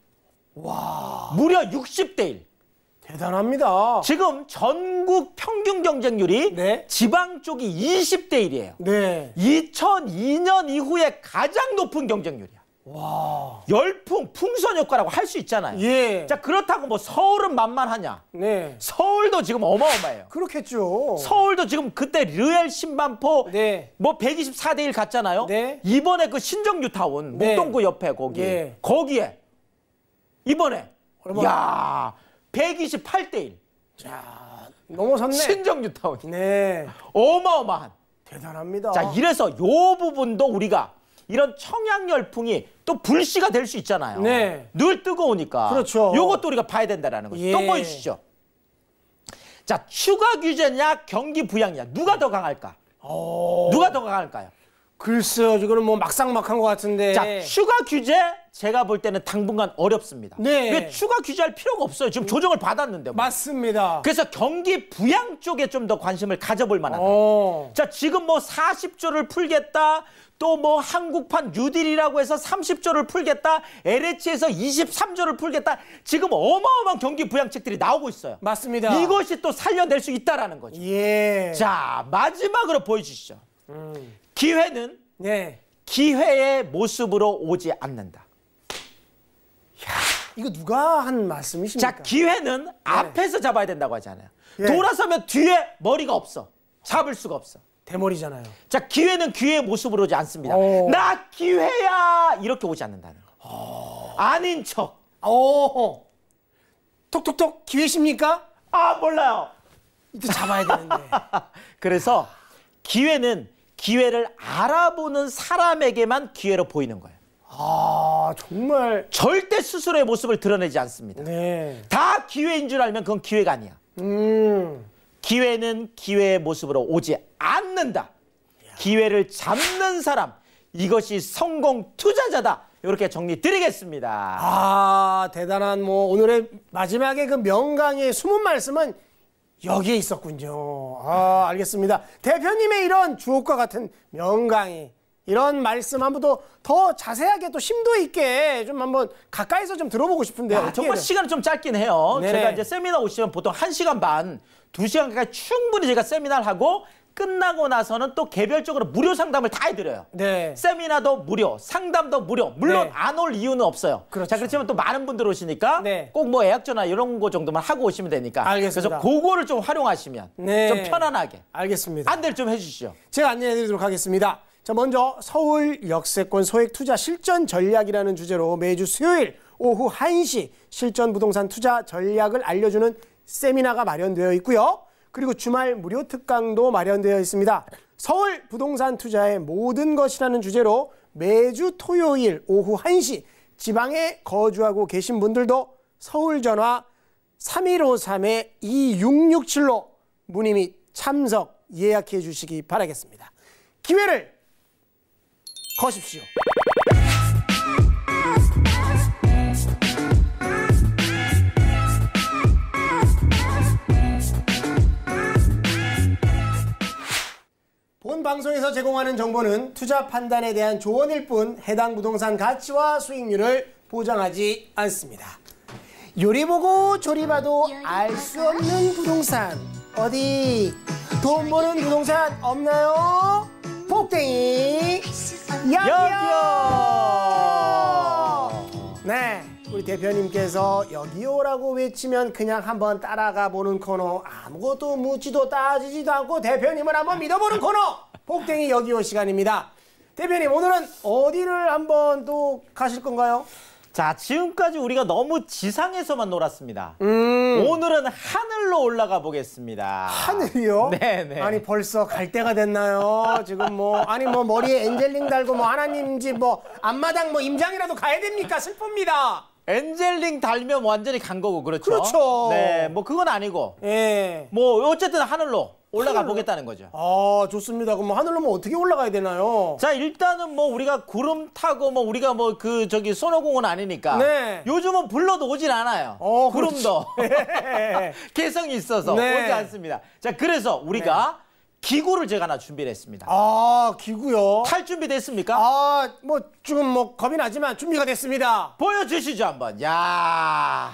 와. 무려 60대 1. 대단합니다. 지금 전국 평균 경쟁률이 네. 지방 쪽이 20대 1이에요. 네. 2002년 이후에 가장 높은 경쟁률이야. 와. 열풍, 풍선 효과라고 할 수 있잖아요. 예. 자, 그렇다고 뭐 서울은 만만하냐? 네. 서울도 지금 어마어마해요. 그렇겠죠. 서울도 지금 그때 르엘 신반포 네. 뭐 124대 1 갔잖아요. 네. 이번에 그 신정유 타운 네. 목동구 옆에 거기. 네. 거기에 이번에 얼마나? 야, 128대 1. 자, 넘어섰네. 신정 뉴타운. 네. 어마어마한. 대단합니다. 자, 이래서 요 부분도 우리가 이런 청약 열풍이 또 불씨가 될 수 있잖아요. 네. 늘 뜨거우니까. 그렇죠. 요것도 우리가 봐야 된다라는 거죠. 예. 또 보여주시죠. 뭐 자, 추가 규제냐, 경기 부양이냐. 누가 더 강할까? 오. 어. 누가 더 강할까요? 글쎄요, 지금 뭐 막상막한 것 같은데. 자, 추가 규제 제가 볼 때는 당분간 어렵습니다. 네. 왜 추가 규제할 필요가 없어요. 지금 조정을 받았는데. 뭐. 맞습니다. 그래서 경기 부양 쪽에 좀 더 관심을 가져볼 만하다. 어. 자, 지금 뭐 40조를 풀겠다. 또 뭐 한국판 뉴딜이라고 해서 30조를 풀겠다. LH에서 23조를 풀겠다. 지금 어마어마한 경기 부양책들이 나오고 있어요. 맞습니다. 이것이 또 살려낼 수 있다라는 거죠. 예. 자, 마지막으로 보여주시죠. 음. 기회는 네. 기회의 모습으로 오지 않는다. 야 이거 누가 한 말씀이십니까? 자, 기회는 네. 앞에서 잡아야 된다고 하잖아요. 네. 예. 돌아서면 뒤에 머리가 없어. 잡을 수가 없어. 대머리잖아요. 자, 기회는 기회의 모습으로 오지 않습니다. 오. 나 기회야! 이렇게 오지 않는다는 거. 아닌 척. 오. 톡톡톡 기회십니까? 아, 몰라요. 이거 잡아야 되는데. 그래서 기회는 기회를 알아보는 사람에게만 기회로 보이는 거예요. 아 정말 절대 스스로의 모습을 드러내지 않습니다. 네. 다 기회인 줄 알면 그건 기회가 아니야. 음. 기회는 기회의 모습으로 오지 않는다. 기회를 잡는 사람 이것이 성공 투자자다. 이렇게 정리 드리겠습니다. 아 대단한 뭐 오늘의 마지막에 그 명강의 숨은 말씀은 여기에 있었군요. 아, 알겠습니다. 대표님의 이런 주옥과 같은 명강의 이런 말씀 한번더 더 자세하게 또 심도 있게 좀 한번 가까이서 좀 들어보고 싶은데요. 아, 정말 시간은 좀 짧긴 해요. 네네. 제가 이제 세미나 오시면 보통 1시간 반, 2시간까지 충분히 제가 세미나를 하고 끝나고 나서는 또 개별적으로 무료 상담을 다 해드려요. 네. 세미나도 무료, 상담도 무료. 물론 네. 안올 이유는 없어요. 그렇죠. 자, 그렇지만 또 많은 분들 오시니까 네. 꼭뭐 예약 전화 이런 거 정도만 하고 오시면 되니까. 알겠습니다. 그래서 그거를 좀 활용하시면 네. 좀 편안하게. 알겠습니다. 안될를좀 해주시죠. 제가 안내해드리도록 하겠습니다. 자, 먼저 서울 역세권 소액 투자 실전 전략이라는 주제로 매주 수요일 오후 1시 실전 부동산 투자 전략을 알려주는 세미나가 마련되어 있고요. 그리고 주말 무료 특강도 마련되어 있습니다. 서울 부동산 투자의 모든 것이라는 주제로 매주 토요일 오후 1시 지방에 거주하고 계신 분들도 서울 전화 3153-2667로 문의 및 참석 예약해 주시기 바라겠습니다. 기회를 거십시오. 본 방송에서 제공하는 정보는 투자 판단에 대한 조언일 뿐 해당 부동산 가치와 수익률을 보장하지 않습니다. 요리 보고 조리 봐도 알 수 없는 부동산 어디 돈 버는 부동산 없나요? 폭댕이 여기 네. 우리 대표님께서 여기오라고 외치면 그냥 한번 따라가 보는 코너 아무것도 묻지도 따지지도 않고 대표님을 한번 믿어보는 코너 복댕이 여기요 시간입니다. 대표님 오늘은 어디를 한번 또 가실 건가요? 자 지금까지 우리가 너무 지상에서만 놀았습니다. 음. 오늘은 하늘로 올라가 보겠습니다. 하늘이요? 네네. 아니 벌써 갈 때가 됐나요? 지금 뭐 아니 뭐 머리에 엔젤링 달고 뭐 하나님 집뭐 앞마당 뭐 임장이라도 가야 됩니까? 슬픕니다. 엔젤링 달면 완전히 간 거고 그렇죠. 그렇죠. 네, 뭐 그건 아니고. 예. 뭐 어쨌든 하늘로 올라가 하늘로? 보겠다는 거죠. 아, 좋습니다. 그럼 뭐 하늘로 뭐 어떻게 올라가야 되나요? 자, 일단은 뭐 우리가 구름 타고 뭐 우리가 뭐 그 저기 소노공은 아니니까. 네. 요즘은 불러도 오진 않아요. 어, 그렇죠. 구름도 예. 개성이 있어서 네. 오지 않습니다. 자, 그래서 우리가 네. 기구를 제가 하나 준비를 했습니다. 아, 기구요? 탈 준비 됐습니까? 아, 뭐, 지금 뭐, 겁이 나지만 준비가 됐습니다. 보여주시죠, 한번. 야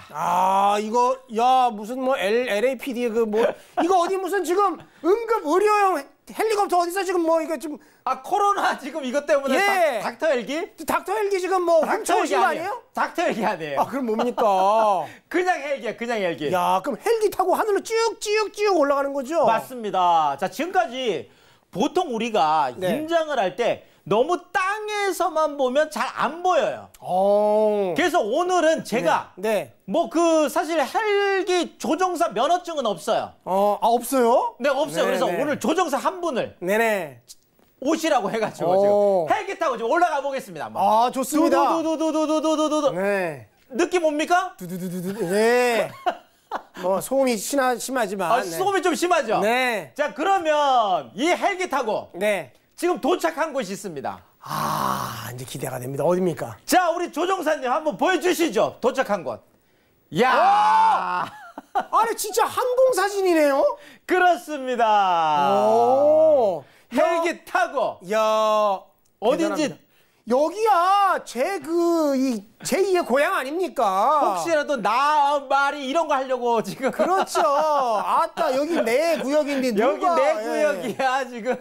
아, 이거, 야, 무슨 뭐, L, LAPD, 그 뭐, 이거 어디 무슨 지금 응급 의료용 헬리콥터 어디서 지금 뭐 이거 지금 아 코로나 지금 이것 때문에 예. 닥, 터 헬기? 닥터 헬기 지금 뭐 훔쳐오신 거 아니에요? 닥터 헬기 아니에요. 아 그럼 뭡니까? 그냥 헬기야 그냥 헬기. 야 그럼 헬기 타고 하늘로 쭉쭉쭉 올라가는 거죠? 맞습니다. 자 지금까지 보통 우리가 네. 임장을 할때 너무 땅에서만 보면 잘 안 보여요. 오. 어. 그래서 오늘은 제가 네. 네. 뭐그 사실 헬기 조종사 면허증은 없어요. 어, 아 없어요? 네, 없어요. 네 그래서 네. 오늘 조종사 한 분을 네네. 오시라고 해가지고 지금 어. 헬기 타고 지금 올라가 보겠습니다. 한번. 아 좋습니다. 두두두두두두두두두. 네. 느낌 뭡니까 두두두두두. 네. 뭐 소음이 심하, 심하지만 아, 소음이 네. 좀 심하죠. 네. 자 그러면 이 헬기 타고 네. 지금 도착한 곳이 있습니다. 아 이제 기대가 됩니다. 어디입니까? 자 우리 조정사님 한번 보여주시죠. 도착한 곳. 야. 어? 아니 진짜 항공 사진이네요. 그렇습니다. 오. 헬기 야. 타고. 야. 어딘지 여기야 제 그 이 제2의 고향 아닙니까? 혹시라도 나 말이 이런 거 하려고 지금 그렇죠. 아따 여기 내 구역인데 누가 여기 내 예. 구역이야 예. 지금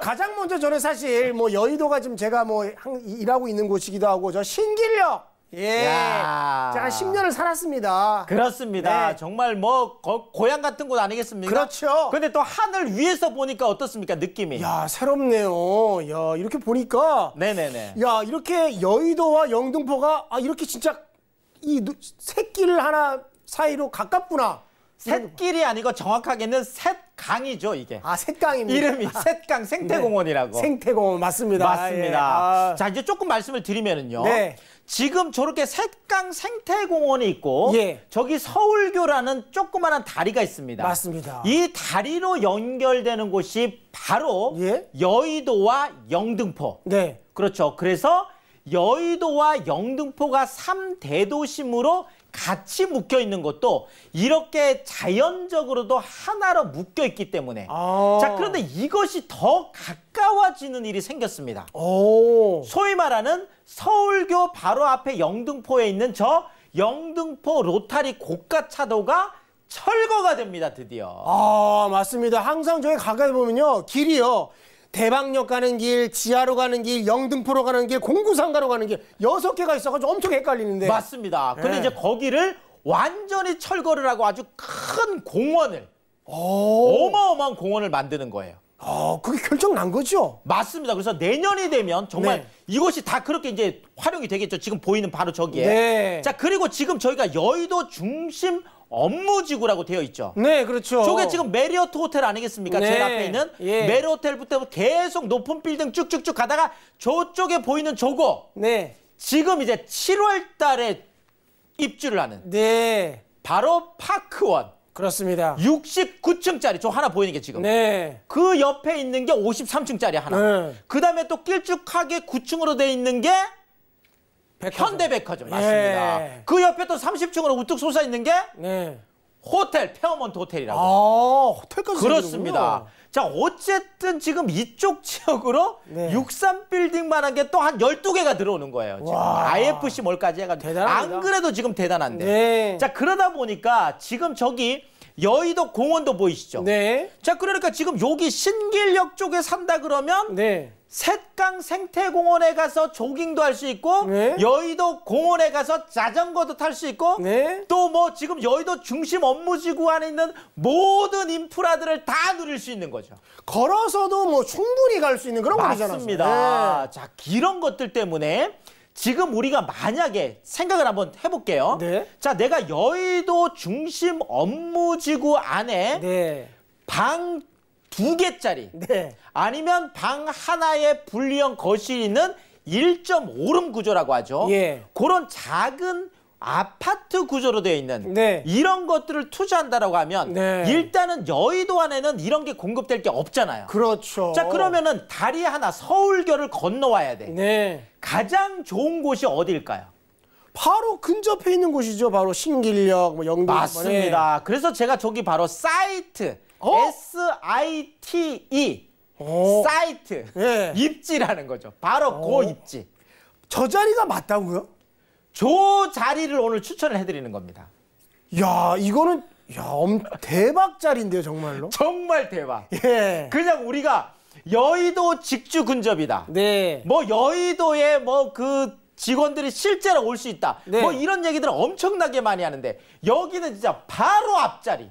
가장 먼저 저는 사실 뭐 여의도가 지금 제가 뭐 일하고 있는 곳이기도 하고 저 신길역 예. 제가 10년을 살았습니다. 그렇습니다. 네. 정말 뭐 거, 고향 같은 곳 아니겠습니까? 그렇죠. 근데 또 하늘 위에서 보니까 어떻습니까? 느낌이. 야, 새롭네요. 야, 이렇게 보니까 네, 네, 네. 야, 이렇게 여의도와 영등포가 아, 이렇게 진짜 이 새끼를 하나 사이로 가깝구나. 새끼리 아니고 정확하게는 새 강이죠 이게. 아색강입니다 이름이 색강 아, 생태공원이라고. 네. 생태공원 맞습니다. 맞습니다. 아, 예. 아. 자 이제 조금 말씀을 드리면은요. 네. 지금 저렇게 색강 생태공원이 있고 예. 저기 서울교라는 조그마한 다리가 있습니다. 맞습니다. 이 다리로 연결되는 곳이 바로 예? 여의도와 영등포. 네. 그렇죠. 그래서 여의도와 영등포가 삼대도심으로 같이 묶여 있는 것도 이렇게 자연적으로도 하나로 묶여 있기 때문에 아자 그런데 이것이 더 가까워지는 일이 생겼습니다. 소위 말하는 서울교 바로 앞에 영등포에 있는 저 영등포 로타리 고가차도가 철거가 됩니다 드디어. 아 맞습니다. 항상 저희 가까이 보면요 길이요 대방역 가는 길, 지하로 가는 길, 영등포로 가는 길, 공구상가로 가는 길 여섯 개가 있어가지고 엄청 헷갈리는데 맞습니다. 근데 네. 이제 거기를 완전히 철거를 하고 아주 큰 공원을 오. 어마어마한 공원을 만드는 거예요. 아, 그게 결정 난 거죠? 맞습니다. 그래서 내년이 되면 정말 네. 이곳이다 그렇게 이제 활용이 되겠죠. 지금 보이는 바로 저기에. 네. 자, 그리고 지금 저희가 여의도 중심 업무지구라고 되어 있죠. 네, 그렇죠. 저게 지금 메리어트 호텔 아니겠습니까? 네. 제일 앞에 있는 예. 메리어트 호텔 계속 높은 빌딩 쭉쭉쭉 가다가 저쪽에 보이는 저거. 네. 지금 이제 7월 달에 입주를 하는. 네. 바로 파크원. 그렇습니다. 69층짜리 저 하나 보이는 게 지금. 네. 그 옆에 있는 게 53층짜리 하나. 네. 그다음에 또 길쭉하게 9층으로 돼 있는 게 백화점. 현대백화점 맞습니다. 예. 그 옆에 또 30층으로 우뚝 솟아 있는 게 네. 호텔 페어먼트 호텔이라고. 아, 호텔까지 그렇습니다. 자, 어쨌든 지금 이쪽 지역으로 네. 63 빌딩만한 게 또 한 12개가 들어오는 거예요. 지금 와. IFC 몰까지 해가지고 대단합니다. 안 그래도 지금 대단한데. 네. 자, 그러다 보니까 지금 저기 여의도 공원도 보이시죠? 네. 자, 그러니까 지금 여기 신길역 쪽에 산다 그러면 네. 셋강 생태공원에 가서 조깅도 할 수 있고 네? 여의도 공원에 가서 자전거도 탈 수 있고 네? 또뭐 지금 여의도 중심 업무지구 안에 있는 모든 인프라들을 다 누릴 수 있는 거죠. 걸어서도 뭐 충분히 갈 수 있는 그런 거잖아요. 맞습니다. 네. 자 이런 것들 때문에 지금 우리가 만약에 생각을 한번 해볼게요. 네. 자 내가 여의도 중심 업무지구 안에 네. 방두 개짜리 네. 아니면 방 하나에 분리형 거실이 있는 1.5룸 구조라고 하죠. 예. 그런 작은 아파트 구조로 되어 있는 네. 이런 것들을 투자한다라고 하면 네. 일단은 여의도 안에는 이런 게 공급될 게 없잖아요. 그렇죠. 자 그러면은 다리 하나 서울결을 건너와야 돼. 네. 가장 좋은 곳이 어디일까요? 바로 근접해 있는 곳이죠. 바로 신길역, 뭐 영등. 맞습니다. 네. 그래서 제가 저기 바로 사이트 어? S-I-T-E 어? 사이트 예. 입지라는 거죠. 바로 오. 어? 그 입지. 저 자리가 맞다고요? 저 자리를 오늘 추천을 해드리는 겁니다. 야 이거는 야 대박 자리인데요 정말로? 정말 대박. 예. 그냥 우리가 여의도 직주 근접이다. 네. 뭐 여의도에 뭐 그 직원들이 실제로 올 수 있다. 네. 뭐 이런 얘기들을 엄청나게 많이 하는데 여기는 진짜 바로 앞자리. 이야.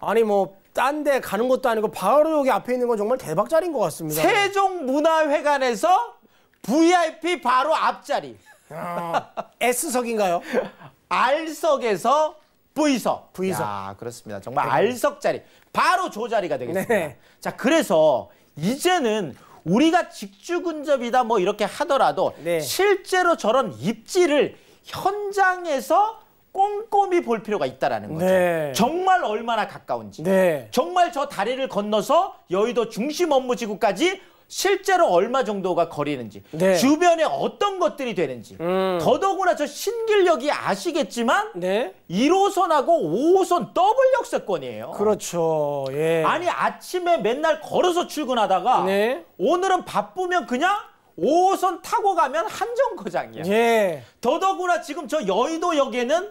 아니 뭐 딴 데 가는 것도 아니고 바로 여기 앞에 있는 건 정말 대박자리인 것 같습니다. 세종문화회관에서 VIP 바로 앞자리. 아, S석인가요? R석에서 V석. V석. 야, 그렇습니다. 정말 네. R석 자리. 바로 조 자리가 되겠습니다. 네. 자, 그래서 이제는 우리가 직주 근접이다 뭐 이렇게 하더라도 네. 실제로 저런 입지를 현장에서 꼼꼼히 볼 필요가 있다라는 거죠. 네. 정말 얼마나 가까운지. 네. 정말 저 다리를 건너서 여의도 중심 업무지구까지 실제로 얼마 정도가 거리는지 네. 주변에 어떤 것들이 되는지 음. 더더구나 저 신길역이 아시겠지만 네. 1호선하고 5호선 더블 역세권이에요. 그렇죠. 예. 아니 아침에 맨날 걸어서 출근하다가 네. 오늘은 바쁘면 그냥 5호선 타고 가면 한정거장이야. 예. 더더구나 지금 저 여의도역에는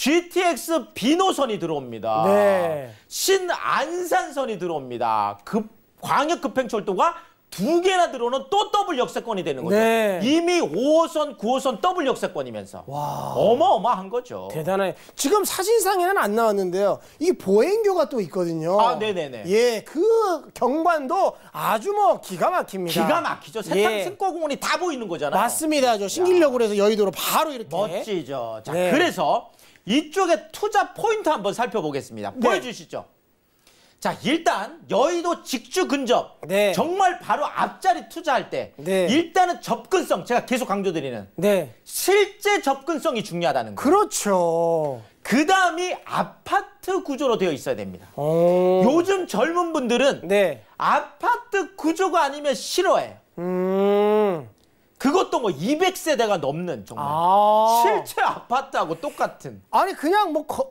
GTX 비 노선이 들어옵니다. 네. 신안산선이 들어옵니다. 급 광역 급행철도가 두 개나 들어오는 또 더블 역세권이 되는 거죠. 네. 이미 5호선, 9호선 더블 역세권이면서 와. 어마어마한 거죠. 대단해. 지금 사진상에는 안 나왔는데요. 이 보행교가 또 있거든요. 아, 네네네. 예, 그 경관도 아주 뭐 기가 막힙니다. 기가 막히죠. 세탁 예. 승거공원이다 보이는 거잖아요. 맞습니다. 저 신길역으로 해서 여의도로 바로 이렇게. 멋지죠. 자, 네. 그래서 이쪽에 투자 포인트 한번 살펴보겠습니다. 네. 보여주시죠. 자 일단 여의도 직주 근접 네. 정말 바로 앞자리 투자할 때 네. 일단은 접근성 제가 계속 강조드리는 네. 실제 접근성이 중요하다는 거예요. 그렇죠. 그 다음이 아파트 구조로 되어 있어야 됩니다. 오. 어. 요즘 젊은 분들은 네. 아파트 구조가 아니면 싫어해요. 음. 그것도 뭐 200세대가 넘는 정말 아 실제 아파트하고 똑같은 아니 그냥 뭐 거,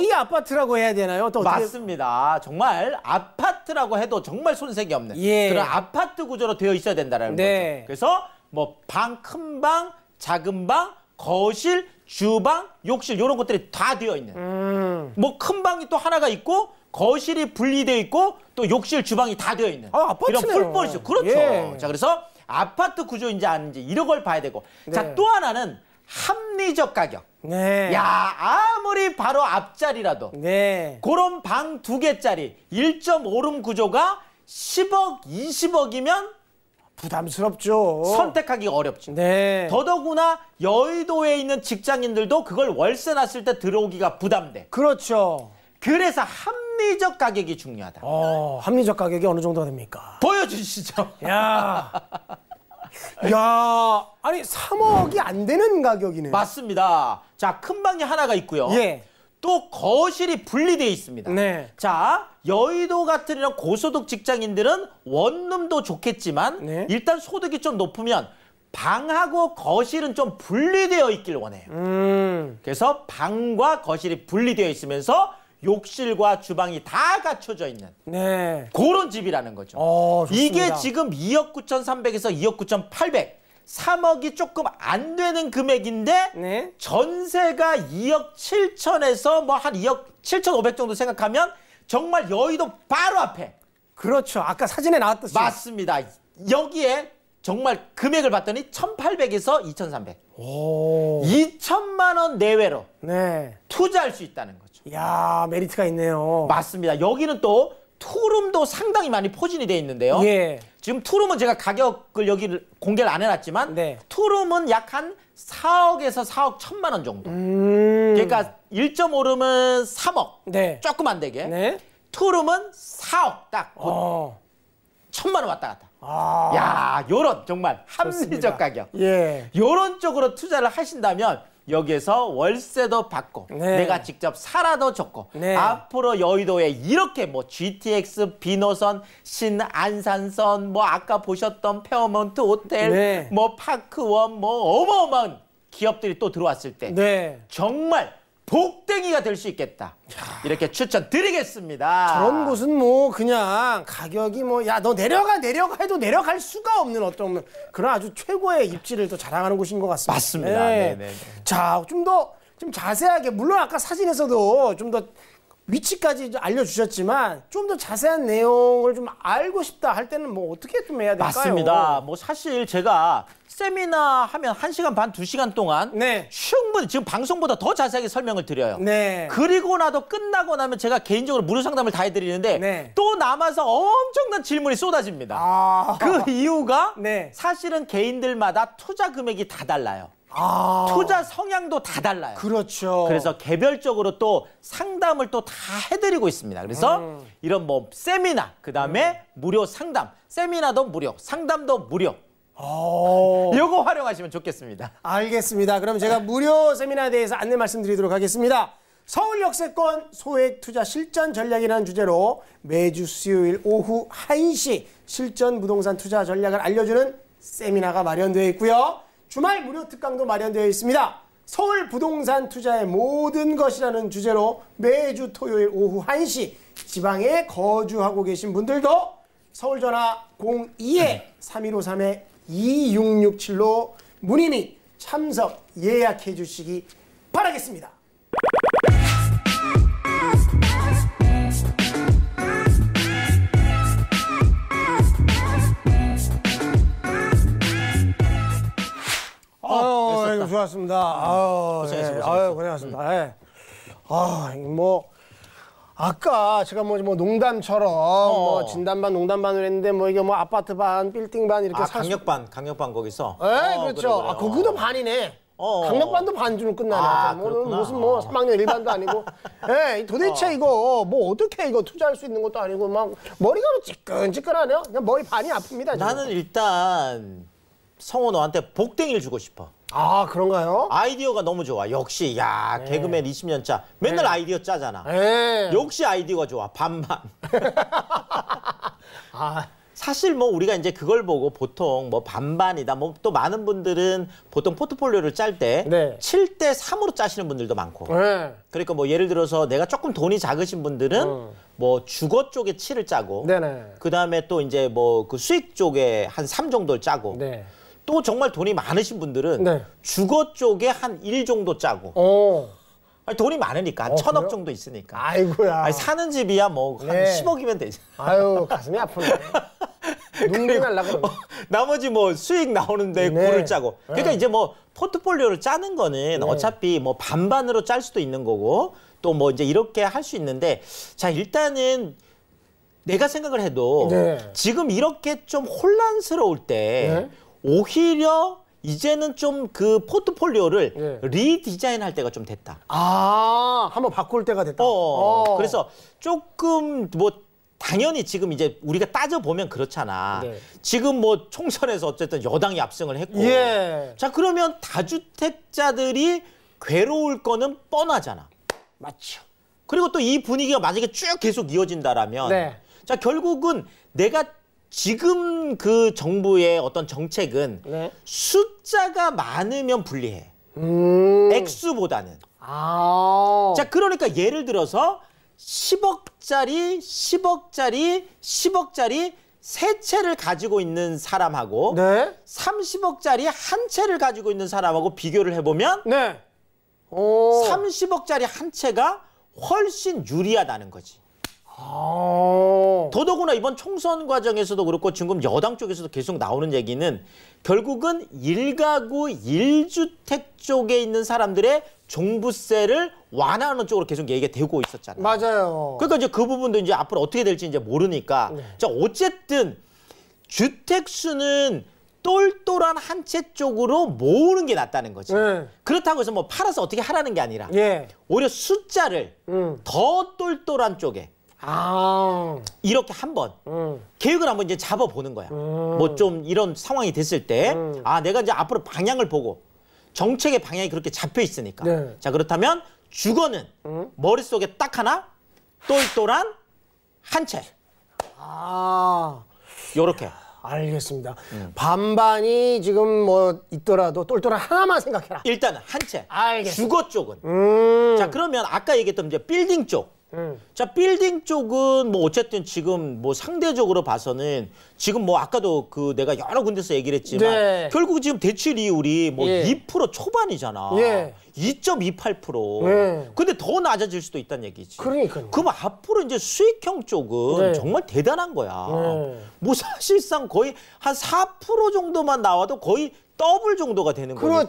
의 아파트라고 해야 되나요? 또 어떻게... 맞습니다 정말 아파트라고 해도 정말 손색이 없는 예. 그런 아파트 구조로 되어 있어야 된다는 네. 거죠 그래서 뭐 방 큰방 작은 방 거실 주방 욕실 이런 것들이 다 되어 있는 음. 뭐큰 방이 또 하나가 있고 거실이 분리돼 있고 또 욕실 주방이 다 되어 있는 아, 아파트네요. 이런 풀벌이죠 그렇죠 예. 자 그래서 아파트 구조인지 아닌지 이런 걸 봐야 되고 네. 자또 하나는 합리적 가격. 네. 야 아무리 바로 앞자리라도 네. 그런 방 두 개짜리 1.5룸 구조가 10억, 20억이면 부담스럽죠. 선택하기 어렵죠. 네. 더더구나 여의도에 있는 직장인들도 그걸 월세 났을 때 들어오기가 부담돼. 그렇죠. 그래서 합 합리적 가격이 중요하다. 어, 합리적 가격이 어느 정도 됩니까? 보여주시죠. 야. 야, 아니 3억이 안 되는 가격이네요. 맞습니다. 자, 큰 방이 하나가 있고요. 예. 또 거실이 분리되어 있습니다. 네. 자, 여의도 같은 이런 고소득 직장인들은 원룸도 좋겠지만 네. 일단 소득이 좀 높으면 방하고 거실은 좀 분리되어 있길 원해요. 음. 그래서 방과 거실이 분리되어 있으면서 욕실과 주방이 다 갖춰져 있는 네. 그런 집이라는 거죠. 어, 이게 지금 2억 9,300에서 2억 9,800 3억이 조금 안 되는 금액인데 네. 전세가 2억 7천에서 뭐 한 2억 7,500 정도 생각하면 정말 여의도 바로 앞에 그렇죠. 아까 사진에 나왔듯이 맞습니다. 여기에 정말 금액을 봤더니 1,800에서 2,300. 2천만 원 내외로 네. 투자할 수 있다는 거죠. 야 메리트가 있네요. 맞습니다. 여기는 또 투룸도 상당히 많이 포진이 돼 있는데요. 예. 지금 투룸은 제가 가격을 여기 공개를 안 해놨지만 네. 투룸은 약 한 4억에서 4억 천만 원 정도. 음... 그러니까 1.5룸은 3억. 네. 조금 안 되게. 네. 투룸은 4억 딱. 어. 천만 원 왔다 갔다. 아... 야, 요런 정말 합리적 좋습니다. 가격. 예. 요런 쪽으로 투자를 하신다면 여기에서 월세도 받고 네. 내가 직접 살아도 좋고 네. 앞으로 여의도에 이렇게 뭐 GTX 비노선 신안산선 뭐 아까 보셨던 페어먼트 호텔 네. 뭐 파크원 뭐 어마어마한 기업들이 또 들어왔을 때 네. 정말 복댕이가 될 수 있겠다. 이렇게 추천드리겠습니다. 저런 곳은 뭐 그냥 가격이 뭐 야 너 내려가 내려가 해도 내려갈 수가 없는 어떤 그런 아주 최고의 입지를 또 자랑하는 곳인 것 같습니다. 맞습니다. 네. 네, 네, 네. 자, 좀 더 좀 자세하게 물론 아까 사진에서도 좀 더 위치까지 알려주셨지만 좀 더 자세한 내용을 좀 알고 싶다 할 때는 뭐 어떻게 좀 해야 될까요? 맞습니다. 뭐 사실 제가 세미나 하면 한시간 반, 두시간 동안 네. 충분히 지금 방송보다 더 자세하게 설명을 드려요. 네. 그리고 나도 끝나고 나면 제가 개인적으로 무료 상담을 다 해드리는데 네. 또 남아서 엄청난 질문이 쏟아집니다. 아... 그 이유가 네. 사실은 개인들마다 투자 금액이 다 달라요. 아... 투자 성향도 다 달라요. 그렇죠. 그래서 개별적으로 또 상담을 또 다 해드리고 있습니다. 그래서 음... 이런 뭐 세미나, 그 다음에 음... 무료 상담, 세미나도 무료, 상담도 무료. 요거 활용하시면 좋겠습니다. 알겠습니다. 그럼 제가 무료 세미나에 대해서 안내 말씀드리도록 하겠습니다. 서울 역세권 소액 투자 실전 전략이라는 주제로 매주 수요일 오후 1시 실전 부동산 투자 전략을 알려주는 세미나가 마련되어 있고요. 주말 무료 특강도 마련되어 있습니다. 서울 부동산 투자의 모든 것이라는 주제로 매주 토요일 오후 1시 지방에 거주하고 계신 분들도 서울 전화 0 2 3153에 2667로 문의니 참석 예약해 주시기 바라겠습니다. 아유, 어, 수습니다 어, 아, 예. 아유, 고생하셨습니다. 아유, 예. 고생하셨습니다. 아, 뭐. 아까 제가 뭐, 뭐 농담처럼 뭐 어. 뭐 진단반 농담반을 했는데 뭐 이게 뭐 아파트 반 빌딩 반 이렇게 아, 사실... 강력반 강력반 거기서 예 어, 그렇죠 그래, 그래. 아 거기도 반이네 어, 어, 어. 강력반도 반주는 끝나네 아, 뭐, 무슨 뭐 3학년 일반도 아니고 예 도대체 어. 이거 뭐 어떻게 이거 투자할 수 있는 것도 아니고 막 머리가 뭐 찌끈찌끈하네요 그냥 머리 반이 아픕니다 지금. 나는 일단 성호 너한테 복댕이를 주고 싶어 아 그런가요? 아이디어가 너무 좋아. 역시 야 네. 개그맨 20년 차. 맨날 네. 아이디어 짜잖아. 네. 역시 아이디어가 좋아. 반반 아. 사실 뭐 우리가 이제 그걸 보고 보통 뭐 반반이다 뭐 또 많은 분들은 보통 포트폴리오를 짤 때칠 네. 대삼으로 짜시는 분들도 많고 네. 그러니까 뭐 예를 들어서 내가 조금 돈이 작으신 분들은 음. 뭐 주거 쪽에 칠을 짜고 네네. 그다음에 또 이제 뭐 그 수익 쪽에 한 삼 정도를 짜고 네. 또 정말 돈이 많으신 분들은 네. 주거 쪽에 한 일 정도 짜고 오. 어. 아니, 돈이 많으니까 어, 천억 그래요? 정도 있으니까 아이고야 아니, 사는 집이야 뭐한 네. 10억이면 되지 아유 가슴이 아프네 눈물 날라고 어, 나머지 뭐 수익 나오는데 네. 굴을 짜고 네. 그러니까 네. 이제 뭐 포트폴리오를 짜는 거는 네. 어차피 뭐 반반으로 짤 수도 있는 거고 또 뭐 이제 이렇게 할 수 있는데 자 일단은 내가 생각을 해도 네. 지금 이렇게 좀 혼란스러울 때 네. 오히려 이제는 좀 그 포트폴리오를 예. 리디자인할 때가 좀 됐다. 아, 한번 바꿀 때가 됐다. 어, 어. 그래서 조금 뭐 당연히 지금 이제 우리가 따져 보면 그렇잖아. 네. 지금 뭐 총선에서 어쨌든 여당이 압승을 했고, 예. 자 그러면 다주택자들이 괴로울 거는 뻔하잖아. 맞죠. 그리고 또 이 분위기가 만약에 쭉 계속 이어진다라면, 네. 자 결국은 내가 지금 그 정부의 어떤 정책은 네. 숫자가 많으면 불리해. 음. 액수보다는. 아. 자, 그러니까 예를 들어서 10억짜리, 10억짜리, 10억짜리 세 채를 가지고 있는 사람하고 네? 30억짜리 한 채를 가지고 있는 사람하고 비교를 해보면 네. 30억짜리 한 채가 훨씬 유리하다는 거지. 아. 더더구나 이번 총선 과정에서도 그렇고 지금 여당 쪽에서도 계속 나오는 얘기는 결국은 일가구일주택 쪽에 있는 사람들의 종부세를 완화하는 쪽으로 계속 얘기가 되고 있었잖아요. 맞아요. 그러니까 이제 그 부분도 이제 앞으로 어떻게 될지 이제 모르니까. 네. 자, 어쨌든 주택 수는 똘똘한 한 채 쪽으로 모으는 게 낫다는 거지. 음. 그렇다고 해서 뭐 팔아서 어떻게 하라는 게 아니라 예. 오히려 숫자를 음. 더 똘똘한 쪽에 아 이렇게 한번 음. 계획을 한번 이제 잡아보는 거야. 음. 뭐좀 이런 상황이 됐을 때아 음. 내가 이제 앞으로 방향을 보고 정책의 방향이 그렇게 잡혀 있으니까. 네. 자 그렇다면 주거는 음. 머릿속에 딱 하나 똘똘한 한 채. 아 요렇게. 알겠습니다. 음. 반반이 지금 뭐 있더라도 똘똘한 하나만 생각해라. 일단은 한 채. 알겠습니다. 주거 쪽은. 음. 자, 그러면 아까 얘기했던 이제 빌딩 쪽. 음. 자 빌딩 쪽은 뭐 어쨌든 지금 뭐 상대적으로 봐서는 지금 뭐 아까도 그 내가 여러 군데서 얘기를 했지만 네. 결국 지금 대출이율이 뭐2% 예. 초반이잖아. 예. 2.28%. 예. 근데 더 낮아질 수도 있다는 얘기지. 그러니까. 그럼 앞으로 이제 수익형 쪽은 네. 정말 대단한 거야. 네. 뭐 사실상 거의 한 4% 정도만 나와도 거의 더블 정도가 되는 그렇죠.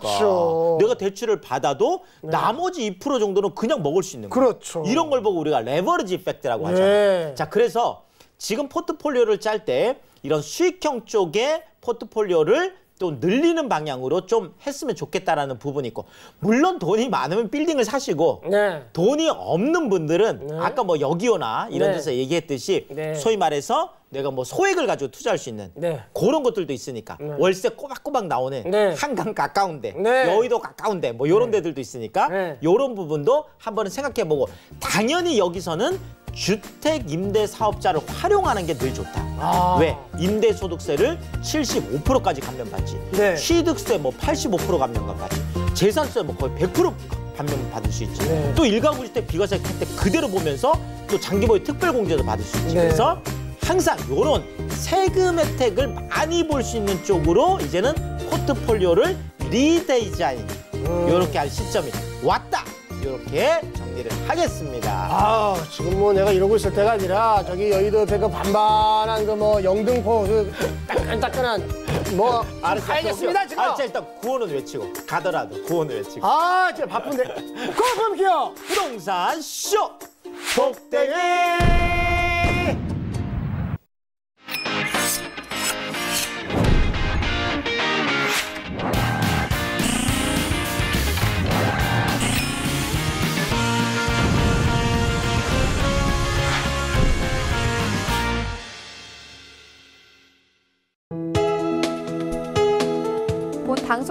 거니까 내가 대출을 받아도 네. 나머지 2% 정도는 그냥 먹을 수 있는 거예요. 그렇죠. 이런 걸 보고 우리가 레버리지 이펙트라고 네. 하잖아요. 자, 그래서 지금 포트폴리오를 짤 때 이런 수익형 쪽의 포트폴리오를 또 늘리는 방향으로 좀 했으면 좋겠다라는 부분이 있고 물론 돈이 많으면 빌딩을 사시고 네. 돈이 없는 분들은 네. 아까 뭐여기오나 이런 네. 데서 얘기했듯이 네. 소위 말해서 내가 뭐 소액을 가지고 투자할 수 있는 네. 그런 것들도 있으니까 네. 월세 꼬박꼬박 나오는 네. 한강 가까운데 네. 여의도 가까운데 뭐 이런 네. 데들도 있으니까 네. 이런 부분도 한번은 생각해보고 당연히 여기서는 주택 임대 사업자를 활용하는 게 늘 좋다. 아. 왜? 임대 소득세를 75%까지 감면받지. 네. 취득세 뭐 85% 감면받지. 재산세 뭐 거의 100% 감면 받을 수 있지. 또 일가구주택 비과세 혜택 그대로 보면서 또 장기보유 특별공제도 받을 수 있지. 그래서 항상 이런 세금 혜택을 많이 볼 수 있는 쪽으로 이제는 포트폴리오를 리데이자인 이렇게 음. 할 시점이 왔다. 이렇게 정리를 하겠습니다. 아 지금 뭐 내가 이러고 있을 때가 아니라 저기 여의도 옆에 그 반반한 그 뭐 영등포 그 따끈따끈한 뭐 알겠습니다 아, 지금. 알았 일단 구호는 외치고 가더라도 구호는 외치고. 아 진짜 바쁜데. 고품기어 부동산 쇼 복대회.